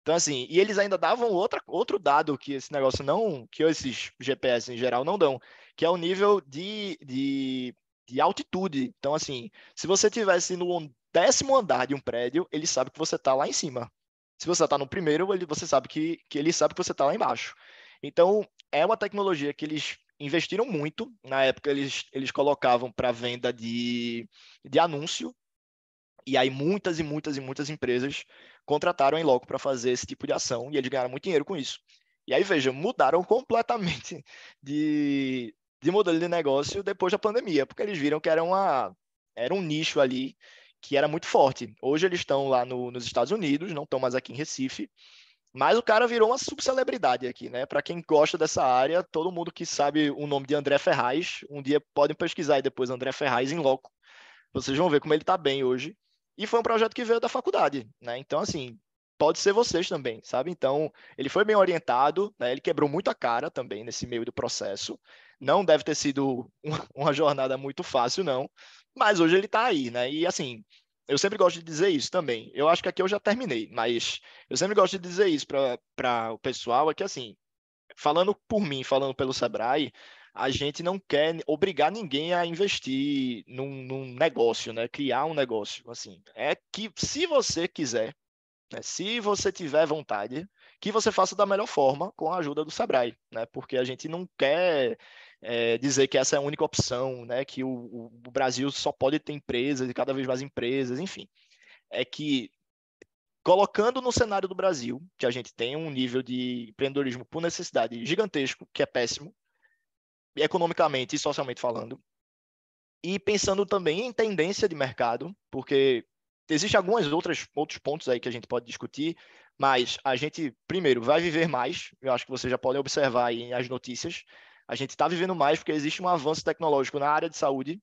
Então, assim, e eles ainda davam outra, outro dado que esse negócio não, que esses GPS em geral não dão, que é o nível de, de de altitude. Então, assim, se você estivesse no décimo andar de um prédio, ele sabe que você está lá em cima. Se você está no primeiro, ele, você sabe que, que ele sabe que você está lá embaixo. Então, é uma tecnologia que eles investiram muito. Na época, eles, eles colocavam para venda de, de anúncio. E aí, muitas e muitas e muitas empresas contrataram em loco para fazer esse tipo de ação. E eles ganharam muito dinheiro com isso. E aí, veja, mudaram completamente de, de modelo de negócio depois da pandemia, porque eles viram que era, uma, era um nicho ali que era muito forte. Hoje eles estão lá no, nos Estados Unidos, não estão mais aqui em Recife, mas o cara virou uma subcelebridade aqui, né? Para quem gosta dessa área, todo mundo que sabe o nome de André Ferraz, um dia podem pesquisar aí depois André Ferraz em loco. Vocês vão ver como ele está bem hoje. E foi um projeto que veio da faculdade, né? Então, assim, pode ser vocês também, sabe? Então, ele foi bem orientado, né? ele quebrou muito a cara também nesse meio do processo, não deve ter sido uma jornada muito fácil, não. Mas hoje ele está aí, né? E assim, eu sempre gosto de dizer isso também. Eu acho que aqui eu já terminei, mas eu sempre gosto de dizer isso para o pessoal: é que assim, falando por mim, falando pelo Sebrae, a gente não quer obrigar ninguém a investir num, num negócio, né? Criar um negócio. Assim, é que se você quiser, né? se você tiver vontade, que você faça da melhor forma com a ajuda do Sebrae, né? Porque a gente não quer é, dizer que essa é a única opção, né, que o, o Brasil só pode ter empresas e cada vez mais empresas, enfim. É que colocando no cenário do Brasil, que a gente tem um nível de empreendedorismo por necessidade gigantesco, que é péssimo, economicamente e socialmente falando, e pensando também em tendência de mercado, porque existem algumas outras outros pontos aí que a gente pode discutir, mas a gente primeiro vai viver mais, eu acho que vocês já podem observar aí as notícias, a gente está vivendo mais porque existe um avanço tecnológico na área de saúde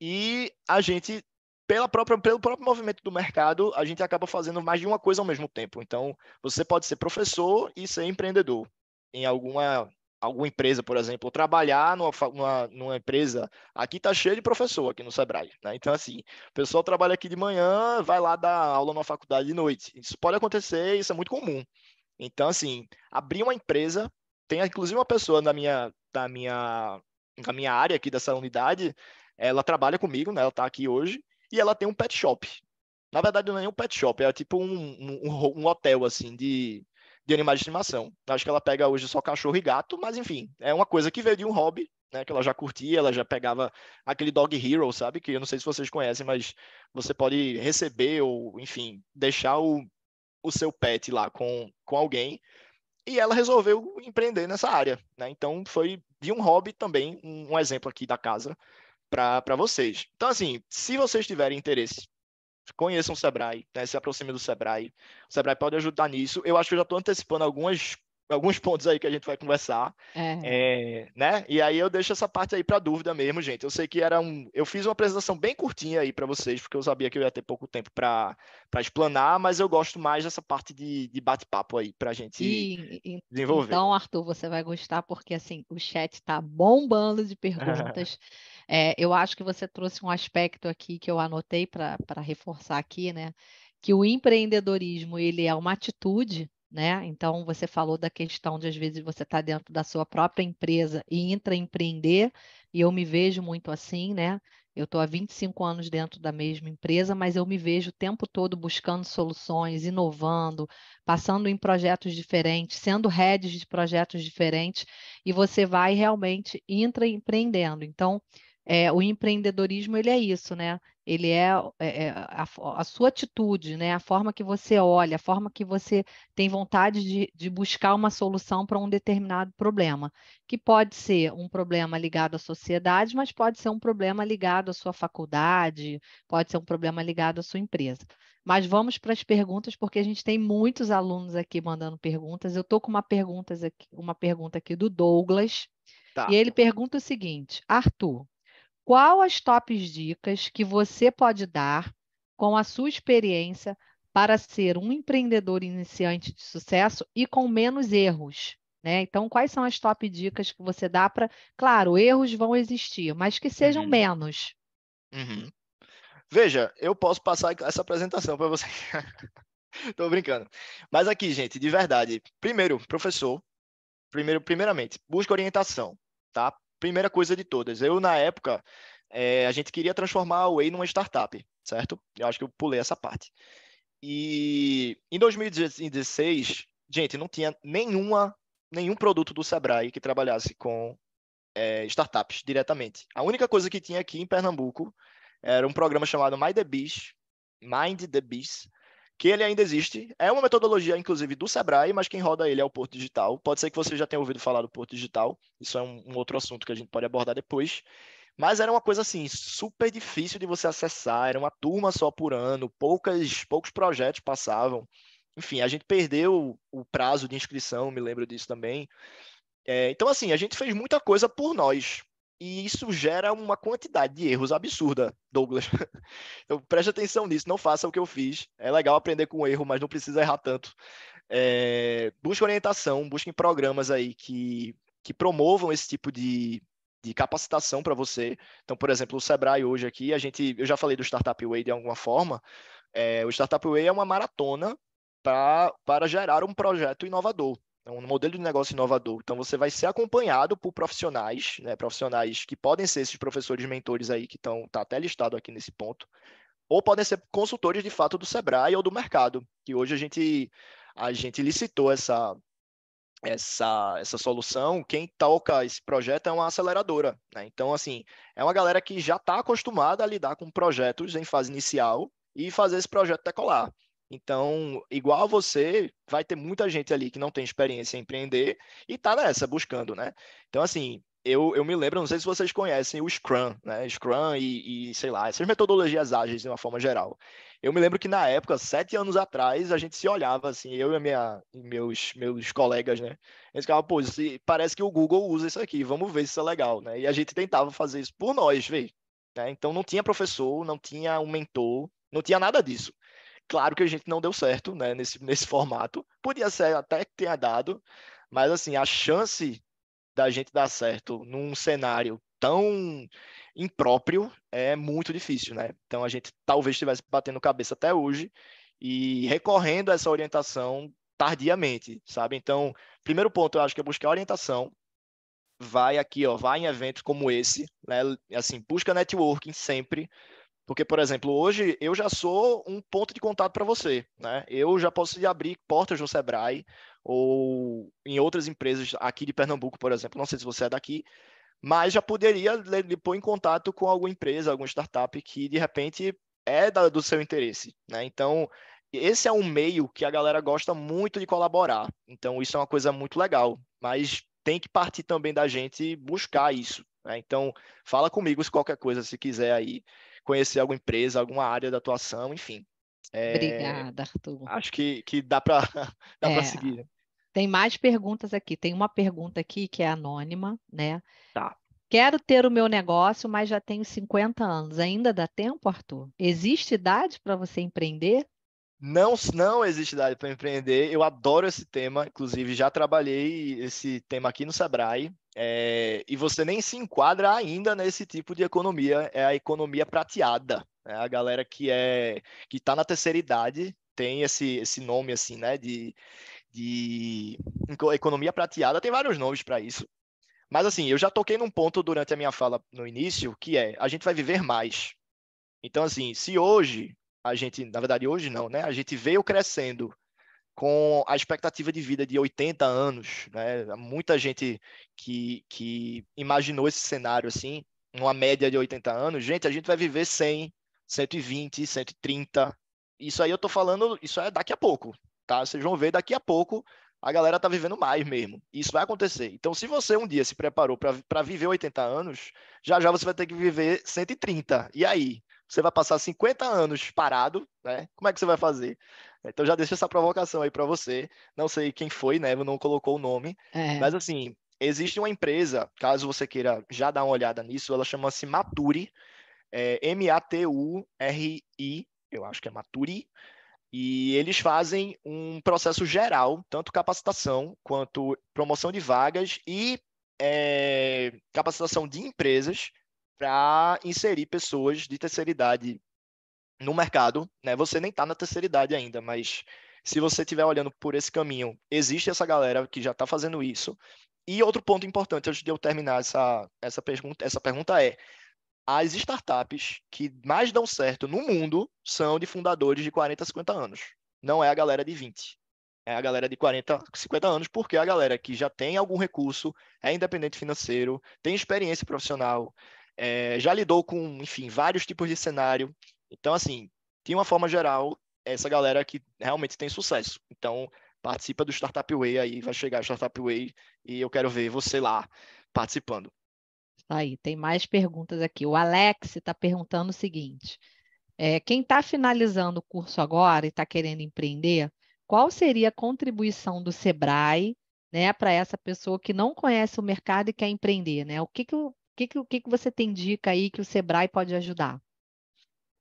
e a gente, pela própria, pelo próprio movimento do mercado, a gente acaba fazendo mais de uma coisa ao mesmo tempo. Então, você pode ser professor e ser empreendedor em alguma alguma empresa, por exemplo, trabalhar numa, numa, numa empresa, aqui está cheio de professor aqui no Sebrae, né? Então, assim, o pessoal trabalha aqui de manhã, vai lá dar aula numa faculdade de noite. Isso pode acontecer, isso é muito comum. Então, assim, abrir uma empresa tem inclusive uma pessoa da minha, da minha, da minha área aqui dessa unidade, ela trabalha comigo, né? Ela está aqui hoje e ela tem um pet shop. Na verdade, não é um pet shop, é tipo um, um, um hotel assim de, de animais de estimação. Acho que ela pega hoje só cachorro e gato, mas enfim, é uma coisa que veio de um hobby, né? Que ela já curtia, ela já pegava aquele Dog Hero, sabe? Que eu não sei se vocês conhecem, mas você pode receber ou, enfim, deixar o, o seu pet lá com, com alguém e ela resolveu empreender nessa área. Né? Então, foi de um hobby também, um, um exemplo aqui da casa para vocês. Então, assim, se vocês tiverem interesse, conheçam o Sebrae, né? se aproximem do Sebrae. O Sebrae pode ajudar nisso. Eu acho que eu já estou antecipando algumas alguns pontos aí que a gente vai conversar, é. É, né? E aí eu deixo essa parte aí para dúvida mesmo, gente. Eu sei que era um, eu fiz uma apresentação bem curtinha aí para vocês, porque eu sabia que eu ia ter pouco tempo para para explanar, mas eu gosto mais dessa parte de, de bate-papo aí para gente e, e, desenvolver. Então, Arthur, você vai gostar porque assim o chat está bombando de perguntas. é, eu acho que você trouxe um aspecto aqui que eu anotei para reforçar aqui, né? Que o empreendedorismo ele é uma atitude né? Então você falou da questão de às vezes você está dentro da sua própria empresa e entra empreender, e eu me vejo muito assim, né? Eu estou há 25 anos dentro da mesma empresa, mas eu me vejo o tempo todo buscando soluções, inovando, passando em projetos diferentes, sendo heads de projetos diferentes, e você vai realmente empreendendo. Então, é, o empreendedorismo ele é isso, né? ele é, é, é a, a, sua atitude, né? a forma que você olha, a forma que você tem vontade de, de buscar uma solução para um determinado problema, que pode ser um problema ligado à sociedade, mas pode ser um problema ligado à sua faculdade, pode ser um problema ligado à sua empresa. Mas vamos para as perguntas, porque a gente tem muitos alunos aqui mandando perguntas. Eu estou com uma, pergunta aqui, uma pergunta aqui do Douglas. Tá. E ele pergunta o seguinte: Arthur, qual as top dicas que você pode dar com a sua experiência para ser um empreendedor iniciante de sucesso e com menos erros? Né? Então, quais são as top dicas que você dá para. Claro, erros vão existir, mas que sejam uhum. menos. Uhum. Veja, eu posso passar essa apresentação para você. Estou brincando. Mas aqui, gente, de verdade. Primeiro, professor. Primeiro, primeiramente, busca orientação, tá? primeira coisa de todas, eu na época, é, a gente queria transformar a Way numa startup, certo? Eu acho que eu pulei essa parte. E em 2016, gente, não tinha nenhuma, nenhum produto do Sebrae que trabalhasse com é, startups diretamente. A única coisa que tinha aqui em Pernambuco era um programa chamado Mind the Mind the Bees, que ele ainda existe. É uma metodologia, inclusive, do Sebrae, mas quem roda ele é o Porto Digital. Pode ser que você já tenha ouvido falar do Porto Digital, isso é um, um outro assunto que a gente pode abordar depois. Mas era uma coisa assim, super difícil de você acessar, era uma turma só por ano, poucas, poucos projetos passavam. Enfim, a gente perdeu o prazo de inscrição, me lembro disso também. É, então, assim, a gente fez muita coisa por nós. E isso gera uma quantidade de erros absurda, Douglas. Então preste atenção nisso, não faça o que eu fiz. É legal aprender com o erro, mas não precisa errar tanto. É, busque orientação, busque programas aí que, que promovam esse tipo de, de capacitação para você. Então, por exemplo, o Sebrae hoje aqui, a gente, eu já falei do Startup Way de alguma forma. É, o Startup Way é uma maratona para gerar um projeto inovador é um modelo de negócio inovador. Então você vai ser acompanhado por profissionais, né, profissionais que podem ser esses professores mentores aí que estão tá até listado aqui nesse ponto, ou podem ser consultores de fato do Sebrae ou do mercado, que hoje a gente a gente licitou essa essa essa solução. Quem toca esse projeto é uma aceleradora, né? Então assim, é uma galera que já está acostumada a lidar com projetos em fase inicial e fazer esse projeto decolar. Então, igual a você, vai ter muita gente ali que não tem experiência em empreender e está nessa, buscando, né? Então, assim, eu, eu me lembro, não sei se vocês conhecem o Scrum, né? Scrum e, e, sei lá, essas metodologias ágeis de uma forma geral. Eu me lembro que na época, sete anos atrás, a gente se olhava assim, eu e, minha, e meus, meus colegas, né? A gente ficava, pô, se, parece que o Google usa isso aqui, vamos ver se isso é legal, né? E a gente tentava fazer isso por nós, vê. Né? Então não tinha professor, não tinha um mentor, não tinha nada disso. Claro que a gente não deu certo né, nesse, nesse formato. Podia ser até que tenha dado, mas assim, a chance da gente dar certo num cenário tão impróprio é muito difícil, né? Então a gente talvez estivesse batendo cabeça até hoje e recorrendo a essa orientação tardiamente, sabe? Então, primeiro ponto, eu acho que é buscar orientação. Vai aqui, ó, vai em eventos como esse, né? Assim, busca networking sempre porque, por exemplo, hoje eu já sou um ponto de contato para você, né? Eu já posso abrir portas no Sebrae ou em outras empresas aqui de Pernambuco, por exemplo. Não sei se você é daqui, mas já poderia lhe pôr em contato com alguma empresa, alguma startup que de repente é da, do seu interesse, né? Então, esse é um meio que a galera gosta muito de colaborar. Então, isso é uma coisa muito legal, mas tem que partir também da gente buscar isso. Né? Então, fala comigo se qualquer coisa se quiser aí conhecer alguma empresa, alguma área da atuação, enfim. É, Obrigada, Arthur. Acho que, que dá para dá é, seguir. Né? Tem mais perguntas aqui. Tem uma pergunta aqui que é anônima, né? Tá. Quero ter o meu negócio, mas já tenho 50 anos. Ainda dá tempo, Arthur? Existe idade para você empreender? Não, não existe idade para empreender. Eu adoro esse tema. Inclusive, já trabalhei esse tema aqui no Sebrae. É, e você nem se enquadra ainda nesse tipo de economia, é a economia prateada. Né? A galera que é que está na terceira idade tem esse, esse nome assim, né? De, de economia prateada, tem vários nomes para isso. Mas assim, eu já toquei num ponto durante a minha fala no início, que é a gente vai viver mais. Então, assim, se hoje a gente, na verdade, hoje não, né? A gente veio crescendo com a expectativa de vida de 80 anos, né? Muita gente que, que imaginou esse cenário assim, numa média de 80 anos, gente, a gente vai viver 100, 120, 130. Isso aí eu tô falando, isso é daqui a pouco, tá? Vocês vão ver daqui a pouco a galera tá vivendo mais mesmo. Isso vai acontecer. Então, se você um dia se preparou para viver 80 anos, já já você vai ter que viver 130. E aí? você vai passar 50 anos parado, né? Como é que você vai fazer? Então já deixo essa provocação aí para você. Não sei quem foi, né? Não colocou o nome. É. Mas assim, existe uma empresa, caso você queira já dar uma olhada nisso, ela chama-se Maturi. É, M-A-T-U-R-I, eu acho que é Maturi. E eles fazem um processo geral, tanto capacitação quanto promoção de vagas e é, capacitação de empresas para inserir pessoas de terceira idade no mercado, né? Você nem está na terceira idade ainda, mas se você estiver olhando por esse caminho, existe essa galera que já está fazendo isso. E outro ponto importante antes de eu terminar essa, essa, pergunta, essa pergunta é: as startups que mais dão certo no mundo são de fundadores de 40 50 anos. Não é a galera de 20. É a galera de 40, 50 anos, porque é a galera que já tem algum recurso, é independente financeiro, tem experiência profissional, é, já lidou com, enfim, vários tipos de cenário. Então, assim, de uma forma geral, essa galera que realmente tem sucesso. Então, participa do Startup Way aí, vai chegar o Startup Way e eu quero ver você lá participando. Aí, tem mais perguntas aqui. O Alex está perguntando o seguinte: é, quem está finalizando o curso agora e está querendo empreender, qual seria a contribuição do Sebrae né, para essa pessoa que não conhece o mercado e quer empreender? Né? O que, que que, que, que, que você tem dica aí que o Sebrae pode ajudar?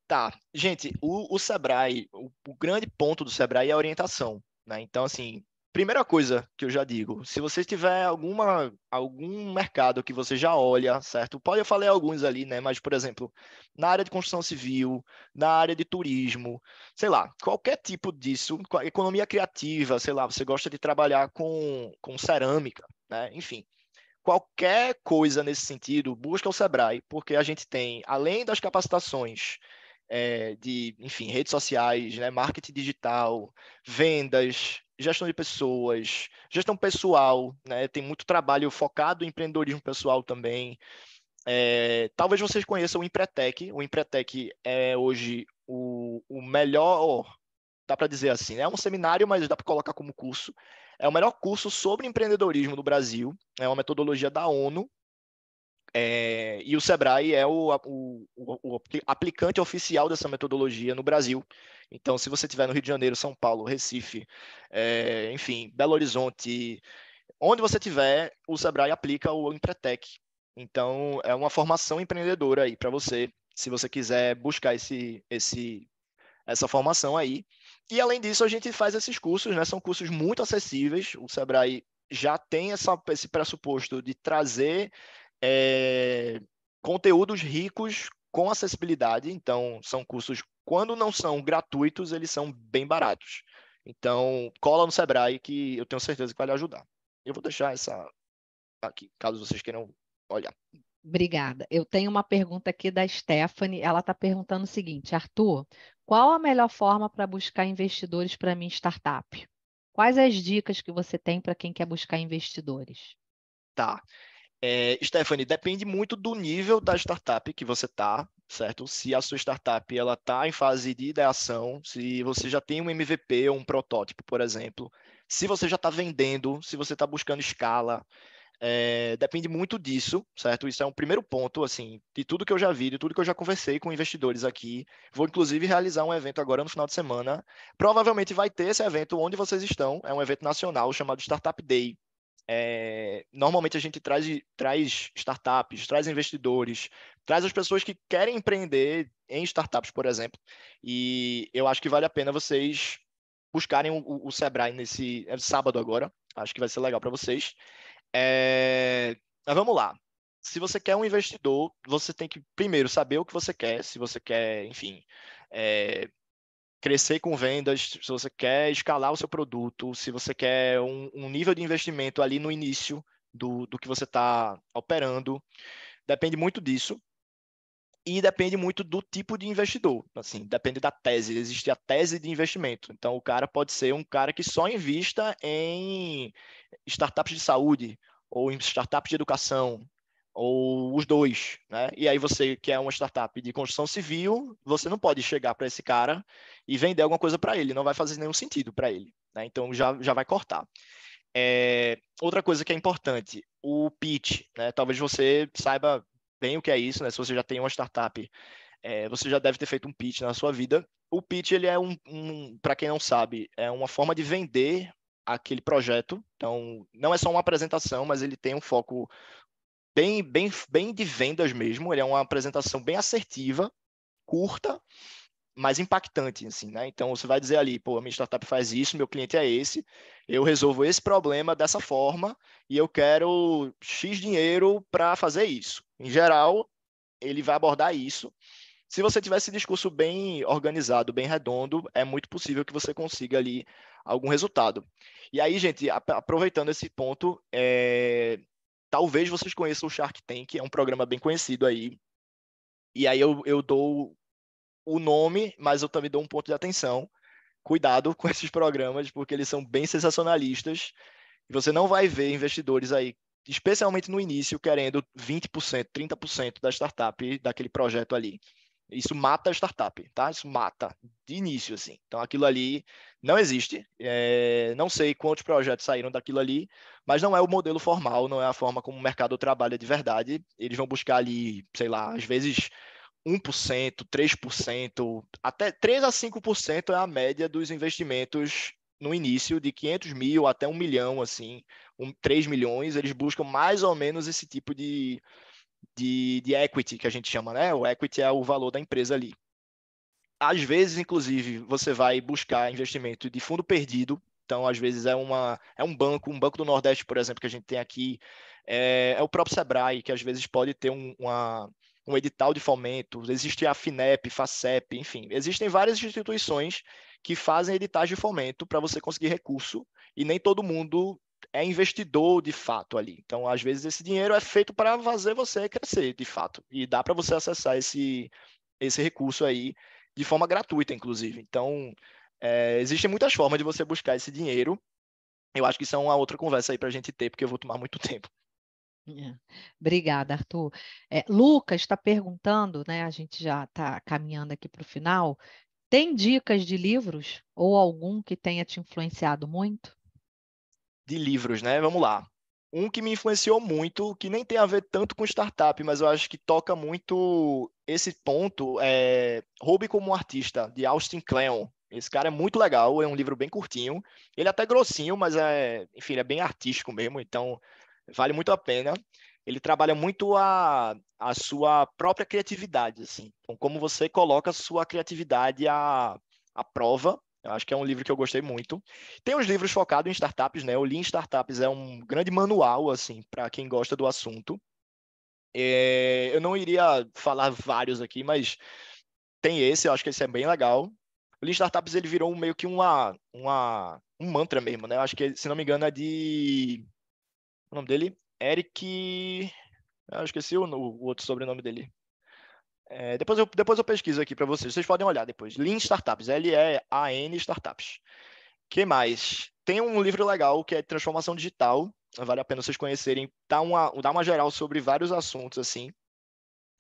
Tá, gente, o, o Sebrae, o, o grande ponto do Sebrae é a orientação, né? Então, assim, primeira coisa que eu já digo, se você tiver alguma, algum mercado que você já olha, certo? Pode eu falei alguns ali, né? Mas, por exemplo, na área de construção civil, na área de turismo, sei lá, qualquer tipo disso, economia criativa, sei lá, você gosta de trabalhar com, com cerâmica, né? Enfim, qualquer coisa nesse sentido, busca o Sebrae, porque a gente tem, além das capacitações é, de, enfim, redes sociais, né, marketing digital, vendas, gestão de pessoas, gestão pessoal, né, tem muito trabalho focado em empreendedorismo pessoal também. É, talvez vocês conheçam o Empretec. O Empretec é hoje o, o melhor, oh, dá para dizer assim, né, é um seminário, mas dá para colocar como curso. É o melhor curso sobre empreendedorismo do Brasil, é uma metodologia da ONU, é, e o Sebrae é o, o, o, aplicante oficial dessa metodologia no Brasil. Então, se você estiver no Rio de Janeiro, São Paulo, Recife, é, enfim, Belo Horizonte, onde você estiver, o Sebrae aplica o Empretec. Então, é uma formação empreendedora aí para você, se você quiser buscar esse, esse, essa formação aí. E além disso, a gente faz esses cursos, né? São cursos muito acessíveis. O Sebrae já tem essa, esse pressuposto de trazer é, conteúdos ricos com acessibilidade. Então, são cursos, quando não são gratuitos, eles são bem baratos. Então, cola no Sebrae que eu tenho certeza que vai lhe ajudar. Eu vou deixar essa aqui, caso vocês queiram olhar. Obrigada. Eu tenho uma pergunta aqui da Stephanie. Ela está perguntando o seguinte: Arthur, qual a melhor forma para buscar investidores para minha startup? Quais as dicas que você tem para quem quer buscar investidores? Tá. É, Stephanie, depende muito do nível da startup que você está, certo? Se a sua startup ela está em fase de ideação, se você já tem um MVP ou um protótipo, por exemplo, se você já está vendendo, se você está buscando escala, é, depende muito disso, certo? Isso é um primeiro ponto, assim, de tudo que eu já vi, de tudo que eu já conversei com investidores aqui. Vou, inclusive, realizar um evento agora no final de semana. Provavelmente vai ter esse evento onde vocês estão. É um evento nacional chamado Startup Day. É, normalmente a gente traz, traz startups, traz investidores, traz as pessoas que querem empreender em startups, por exemplo. E eu acho que vale a pena vocês buscarem o, o Sebrae nesse é sábado agora. Acho que vai ser legal para vocês. É... Mas vamos lá. Se você quer um investidor, você tem que primeiro saber o que você quer, se você quer, enfim, é... crescer com vendas, se você quer escalar o seu produto, se você quer um, um nível de investimento ali no início do, do que você está operando. Depende muito disso e depende muito do tipo de investidor, assim, depende da tese, existe a tese de investimento. Então o cara pode ser um cara que só invista em startups de saúde ou em startups de educação ou os dois, né? E aí você que é uma startup de construção civil, você não pode chegar para esse cara e vender alguma coisa para ele, não vai fazer nenhum sentido para ele, né? Então já, já vai cortar. É, outra coisa que é importante, o pitch, né? Talvez você saiba bem o que é isso, né? Se você já tem uma startup, é, você já deve ter feito um pitch na sua vida. O pitch, ele é um, um para quem não sabe, é uma forma de vender aquele projeto. Então, não é só uma apresentação, mas ele tem um foco bem, bem, bem de vendas mesmo. Ele é uma apresentação bem assertiva, curta mais impactante, assim, né? Então você vai dizer ali, pô, a minha startup faz isso, meu cliente é esse, eu resolvo esse problema dessa forma e eu quero X dinheiro para fazer isso. Em geral, ele vai abordar isso. Se você tiver esse discurso bem organizado, bem redondo, é muito possível que você consiga ali algum resultado. E aí, gente, aproveitando esse ponto, é... talvez vocês conheçam o Shark Tank, é um programa bem conhecido aí. E aí eu, eu dou o nome, mas eu também dou um ponto de atenção. Cuidado com esses programas, porque eles são bem sensacionalistas. E você não vai ver investidores aí, especialmente no início, querendo 20%, 30% da startup, daquele projeto ali. Isso mata a startup, tá? Isso mata de início, assim. Então, aquilo ali não existe. É... não sei quantos projetos saíram daquilo ali, mas não é o modelo formal, não é a forma como o mercado trabalha de verdade. Eles vão buscar ali, sei lá, às vezes 1%, 3%, até 3 a 5% é a média dos investimentos no início, de 500 mil até 1 milhão, assim, um, 3 milhões, eles buscam mais ou menos esse tipo de, de, de equity, que a gente chama, né? O equity é o valor da empresa ali. Às vezes, inclusive, você vai buscar investimento de fundo perdido, então, às vezes, é, uma, é um banco, um banco do Nordeste, por exemplo, que a gente tem aqui, é, é o próprio Sebrae, que às vezes pode ter um, uma, um edital de fomento, existe a FINEP, FACEP, enfim, existem várias instituições que fazem editais de fomento para você conseguir recurso e nem todo mundo é investidor de fato ali. Então, às vezes esse dinheiro é feito para fazer você crescer de fato e dá para você acessar esse esse recurso aí de forma gratuita, inclusive. Então, é, existem muitas formas de você buscar esse dinheiro. Eu acho que isso é uma outra conversa aí para a gente ter, porque eu vou tomar muito tempo. Obrigada, Arthur. É, Lucas está perguntando, né? A gente já está caminhando aqui para o final. Tem dicas de livros ou algum que tenha te influenciado muito? De livros, né? Vamos lá. Um que me influenciou muito, que nem tem a ver tanto com startup, mas eu acho que toca muito esse ponto, é Roube como um Artista, de Austin Kleon. Esse cara é muito legal, é um livro bem curtinho. Ele é até grossinho, mas é, enfim, é bem artístico mesmo, então vale muito a pena. Ele trabalha muito a, a sua própria criatividade, assim. Então, como você coloca a sua criatividade à, à prova. Eu acho que é um livro que eu gostei muito. Tem uns livros focados em startups, né? O Lean Startups é um grande manual, assim, para quem gosta do assunto. É, eu não iria falar vários aqui, mas tem esse, eu acho que esse é bem legal. O Lean Startups ele virou meio que uma, uma, um mantra mesmo, né? Eu acho que, se não me engano, é de o nome dele? Eric. Eu ah, esqueci o, o outro sobrenome dele. É, depois, eu, depois eu pesquiso aqui para vocês. Vocês podem olhar depois. Lean Startups, L-E-A-N Startups. que mais? Tem um livro legal que é Transformação Digital. Vale a pena vocês conhecerem. Dá uma, dá uma geral sobre vários assuntos, assim,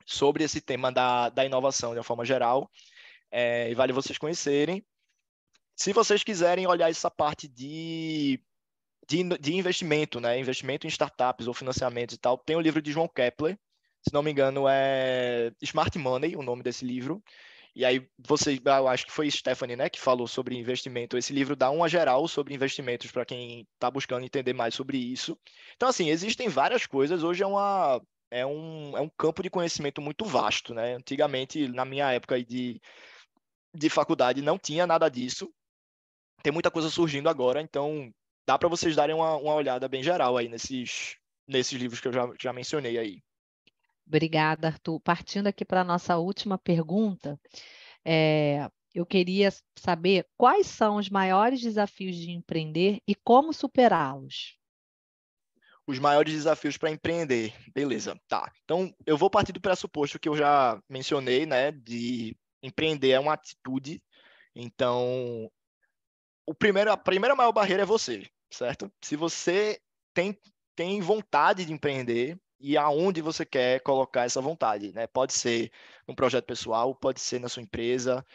sobre esse tema da, da inovação de uma forma geral. É, e vale vocês conhecerem. Se vocês quiserem olhar essa parte de de, de investimento, né? Investimento em startups ou financiamento e tal. Tem o livro de João Kepler, se não me engano, é Smart Money, o nome desse livro. E aí vocês, eu acho que foi Stephanie, né, que falou sobre investimento. Esse livro dá uma geral sobre investimentos para quem está buscando entender mais sobre isso. Então, assim, existem várias coisas. Hoje é uma é um, é um campo de conhecimento muito vasto, né? Antigamente, na minha época de, de faculdade, não tinha nada disso. Tem muita coisa surgindo agora, então dá para vocês darem uma, uma, olhada bem geral aí nesses, nesses livros que eu já, já mencionei aí. Obrigada, Arthur. Partindo aqui para a nossa última pergunta, é, eu queria saber quais são os maiores desafios de empreender e como superá-los. Os maiores desafios para empreender, beleza, tá. Então, eu vou partir do pressuposto que eu já mencionei, né, de empreender é uma atitude. Então, o primeiro, a primeira maior barreira é você certo? Se você tem, tem vontade de empreender e aonde você quer colocar essa vontade, né? Pode ser um projeto pessoal, pode ser na sua empresa,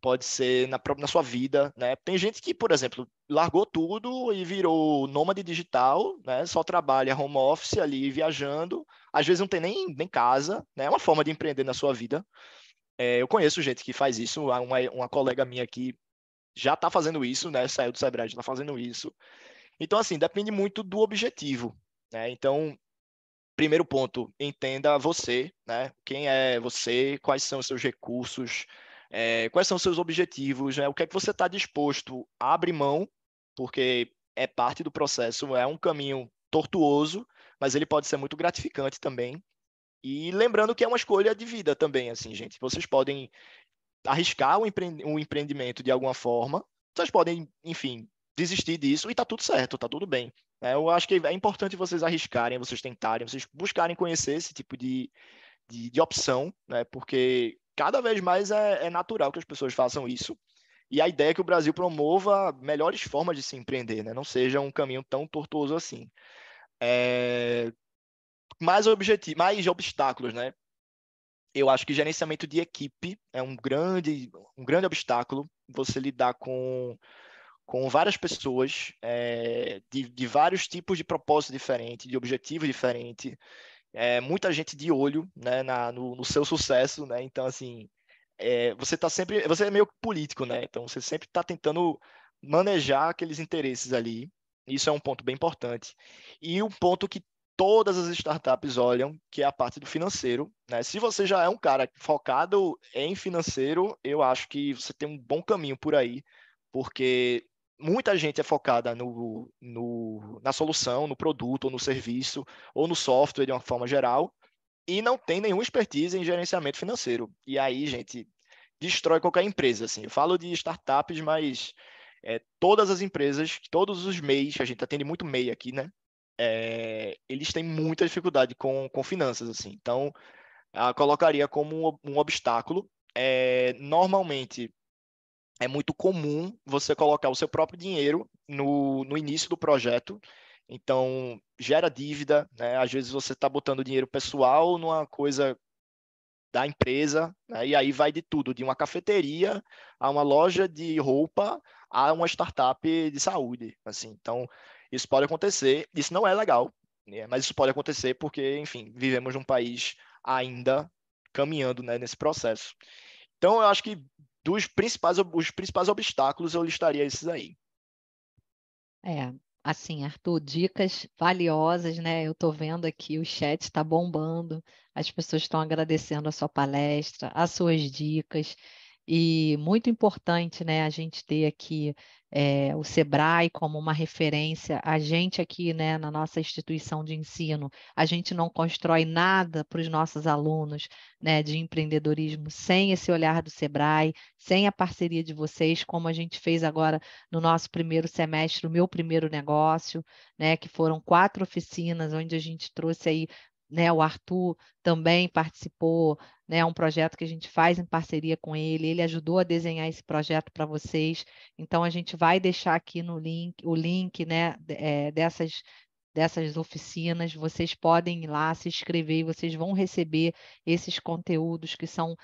pode ser na, na sua vida, né? Tem gente que, por exemplo, largou tudo e virou nômade digital, né? Só trabalha home office ali viajando, às vezes não tem nem, nem casa, né? É uma forma de empreender na sua vida. É, eu conheço gente que faz isso, uma, uma colega minha que já está fazendo isso, né? Saiu do Sebrae, está fazendo isso. Então, assim, depende muito do objetivo. Né? Então, primeiro ponto, entenda você, né? Quem é você, quais são os seus recursos, é, quais são os seus objetivos, né? o que é que você está disposto a abrir mão, porque é parte do processo, é um caminho tortuoso, mas ele pode ser muito gratificante também. E lembrando que é uma escolha de vida também, assim, gente. Vocês podem arriscar o empreendimento de alguma forma, vocês podem, enfim, desistir disso e tá tudo certo, tá tudo bem. É, eu acho que é importante vocês arriscarem, vocês tentarem, vocês buscarem conhecer esse tipo de, de, de opção, né? Porque cada vez mais é, é natural que as pessoas façam isso. E a ideia é que o Brasil promova melhores formas de se empreender, né? Não seja um caminho tão tortuoso assim. É... Mais, objeti... mais obstáculos, né? Eu acho que gerenciamento de equipe é um grande, um grande obstáculo. Você lidar com com várias pessoas é, de, de, vários tipos de propósito diferente, de objetivo diferente, é, muita gente de olho né, na, no, no, seu sucesso, né? Então, assim, é, você tá sempre, você é meio político, né? Então, você sempre está tentando manejar aqueles interesses ali. Isso é um ponto bem importante. E um ponto que todas as startups olham, que é a parte do financeiro. Né? Se você já é um cara focado em financeiro, eu acho que você tem um bom caminho por aí, porque muita gente é focada no, no, na solução, no produto, ou no serviço, ou no software de uma forma geral, e não tem nenhuma expertise em gerenciamento financeiro. E aí, gente, destrói qualquer empresa. Assim. Eu falo de startups, mas é, todas as empresas, todos os MEIs, a gente atende muito MEI aqui, né? É, eles têm muita dificuldade com, com finanças, assim. Então, colocaria como um, um obstáculo. É, normalmente, é muito comum você colocar o seu próprio dinheiro no, no início do projeto. Então, gera dívida, né? Às vezes você está botando dinheiro pessoal numa coisa da empresa, né? e aí vai de tudo, de uma cafeteria a uma loja de roupa a uma startup de saúde, assim. Então, isso pode acontecer, isso não é legal, né? mas isso pode acontecer porque, enfim, vivemos num país ainda caminhando né, nesse processo. Então, eu acho que dos principais, os principais obstáculos, eu listaria esses aí. É, assim, Arthur, dicas valiosas, né? Eu estou vendo aqui, o chat está bombando, as pessoas estão agradecendo a sua palestra, as suas dicas. E muito importante né, a gente ter aqui é, o SEBRAE como uma referência. A gente aqui né, na nossa instituição de ensino, a gente não constrói nada para os nossos alunos né, de empreendedorismo sem esse olhar do SEBRAE, sem a parceria de vocês, como a gente fez agora no nosso primeiro semestre, o meu primeiro negócio, né, que foram quatro oficinas, onde a gente trouxe aí né? O Arthur também participou, né? É um projeto que a gente faz em parceria com ele. Ele ajudou a desenhar esse projeto para vocês. Então a gente vai deixar aqui no link, o link, né? É, dessas dessas oficinas, vocês podem ir lá se inscrever e vocês vão receber esses conteúdos que são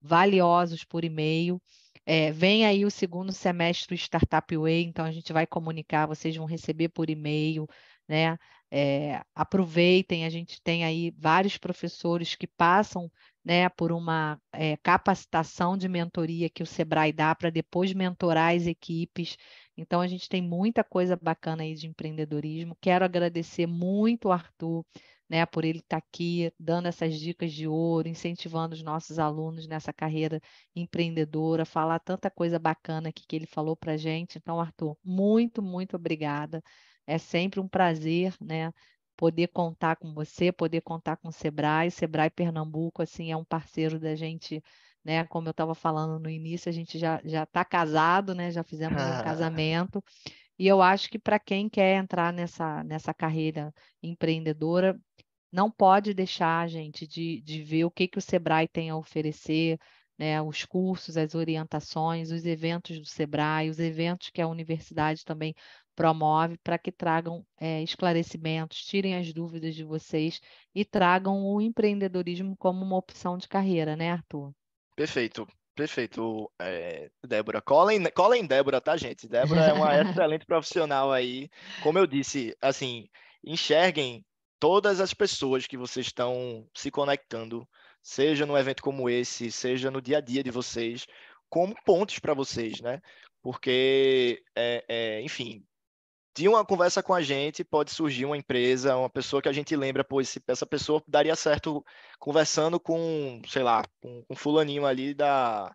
valiosos por e-mail. É, vem aí o segundo semestre Startup Way, então a gente vai comunicar, vocês vão receber por e-mail, né? É, aproveitem, a gente tem aí vários professores que passam né, por uma é, capacitação de mentoria que o Sebrae dá para depois mentorar as equipes. Então, a gente tem muita coisa bacana aí de empreendedorismo. Quero agradecer muito o Arthur né, por ele estar tá aqui dando essas dicas de ouro, incentivando os nossos alunos nessa carreira empreendedora, falar tanta coisa bacana aqui que ele falou para a gente. Então, Arthur, muito, muito obrigada. É sempre um prazer, né? Poder contar com você, poder contar com o Sebrae. Sebrae Pernambuco, assim, é um parceiro da gente, né? Como eu estava falando no início, a gente já já está casado, né? Já fizemos um ah. casamento. E eu acho que para quem quer entrar nessa nessa carreira empreendedora, não pode deixar, gente, de, de ver o que, que o Sebrae tem a oferecer, né, os cursos, as orientações, os eventos do SEBRAE, os eventos que a universidade também promove para que tragam é, esclarecimentos, tirem as dúvidas de vocês e tragam o empreendedorismo como uma opção de carreira, né, Arthur? Perfeito. Perfeito, é, Débora. Colem, colem Débora, tá, gente? Débora é uma excelente profissional aí. Como eu disse, assim, enxerguem todas as pessoas que vocês estão se conectando, seja num evento como esse, seja no dia a dia de vocês, como pontos para vocês, né? Porque, é, é, enfim, de uma conversa com a gente pode surgir uma empresa, uma pessoa que a gente lembra, pô, essa pessoa daria certo conversando com, sei lá, com, com fulaninho ali da,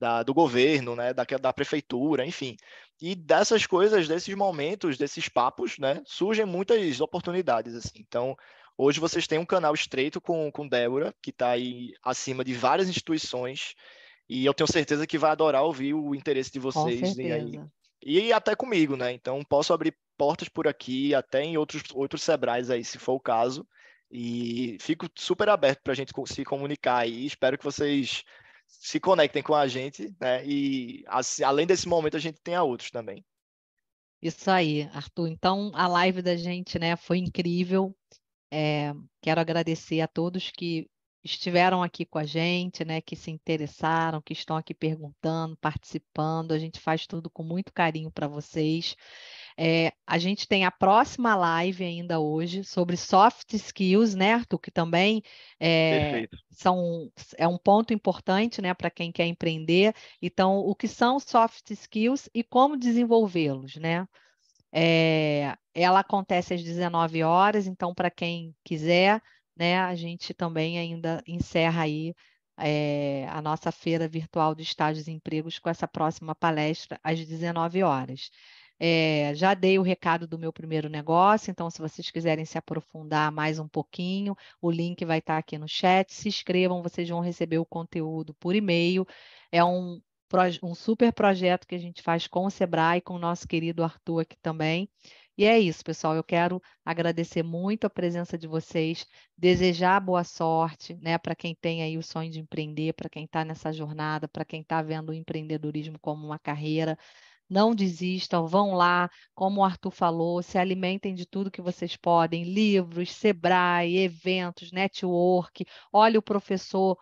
da, do governo, né, da, da prefeitura, enfim. E dessas coisas, desses momentos, desses papos, né, surgem muitas oportunidades, assim. Então, hoje vocês têm um canal estreito com, com Débora, que está aí acima de várias instituições, e eu tenho certeza que vai adorar ouvir o interesse de vocês. Com certeza. E aí e até comigo, né? Então posso abrir portas por aqui, até em outros, outros Sebrais aí, se for o caso. E fico super aberto para a gente se comunicar aí. Espero que vocês se conectem com a gente, né? E assim, além desse momento, a gente tenha outros também. Isso aí, Arthur. Então, a live da gente né, foi incrível. É, quero agradecer a todos que estiveram aqui com a gente, né, que se interessaram, que estão aqui perguntando, participando. A gente faz tudo com muito carinho para vocês. É, a gente tem a próxima live ainda hoje sobre soft skills, né, Arthur? Que também é, são, é um ponto importante né, para quem quer empreender. Então, o que são soft skills e como desenvolvê-los, né? É, ela acontece às 19 horas, então, para quem quiser né, a gente também ainda encerra aí é, a nossa feira virtual de estágios e empregos com essa próxima palestra às 19 horas. É, já dei o recado do meu primeiro negócio, então, se vocês quiserem se aprofundar mais um pouquinho, o link vai estar aqui no chat. Se inscrevam, vocês vão receber o conteúdo por e-mail. É um, um super projeto que a gente faz com o Sebrae, com o nosso querido Arthur aqui também. E é isso, pessoal. Eu quero agradecer muito a presença de vocês, desejar boa sorte né, para quem tem aí o sonho de empreender, para quem está nessa jornada, para quem está vendo o empreendedorismo como uma carreira. Não desistam, vão lá, como o Arthur falou, se alimentem de tudo que vocês podem: livros, Sebrae, eventos, network. Olha o professor,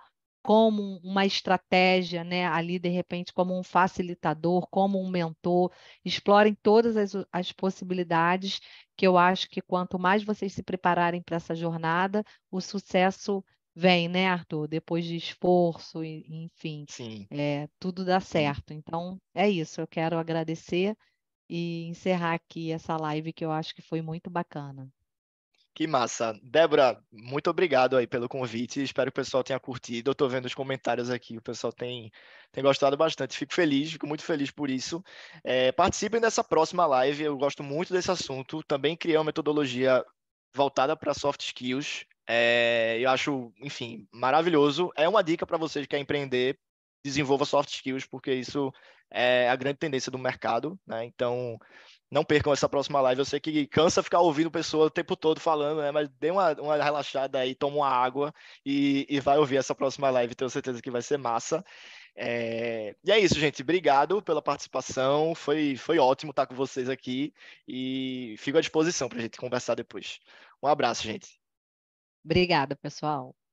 como uma estratégia, né, ali de repente como um facilitador, como um mentor, explorem todas as, as possibilidades que eu acho que quanto mais vocês se prepararem para essa jornada, o sucesso vem, né, Arthur? Depois de esforço, enfim, é, tudo dá certo. Então é isso. Eu quero agradecer e encerrar aqui essa live que eu acho que foi muito bacana. Que massa. Débora, muito obrigado aí pelo convite. Espero que o pessoal tenha curtido. Eu estou vendo os comentários aqui, o pessoal tem, tem gostado bastante. Fico feliz, fico muito feliz por isso. É, participem dessa próxima live, eu gosto muito desse assunto. Também criei uma metodologia voltada para soft skills. É, eu acho, enfim, maravilhoso. É uma dica para vocês que querem empreender, desenvolva soft skills, porque isso é a grande tendência do mercado. Né? Então, não percam essa próxima live. Eu sei que cansa ficar ouvindo pessoa o tempo todo falando, né? Mas dê uma, uma relaxada aí, toma uma água e, e vai ouvir essa próxima live. Tenho certeza que vai ser massa. É... E é isso, gente. Obrigado pela participação. Foi, foi ótimo estar com vocês aqui e fico à disposição para a gente conversar depois. Um abraço, gente. Obrigada, pessoal.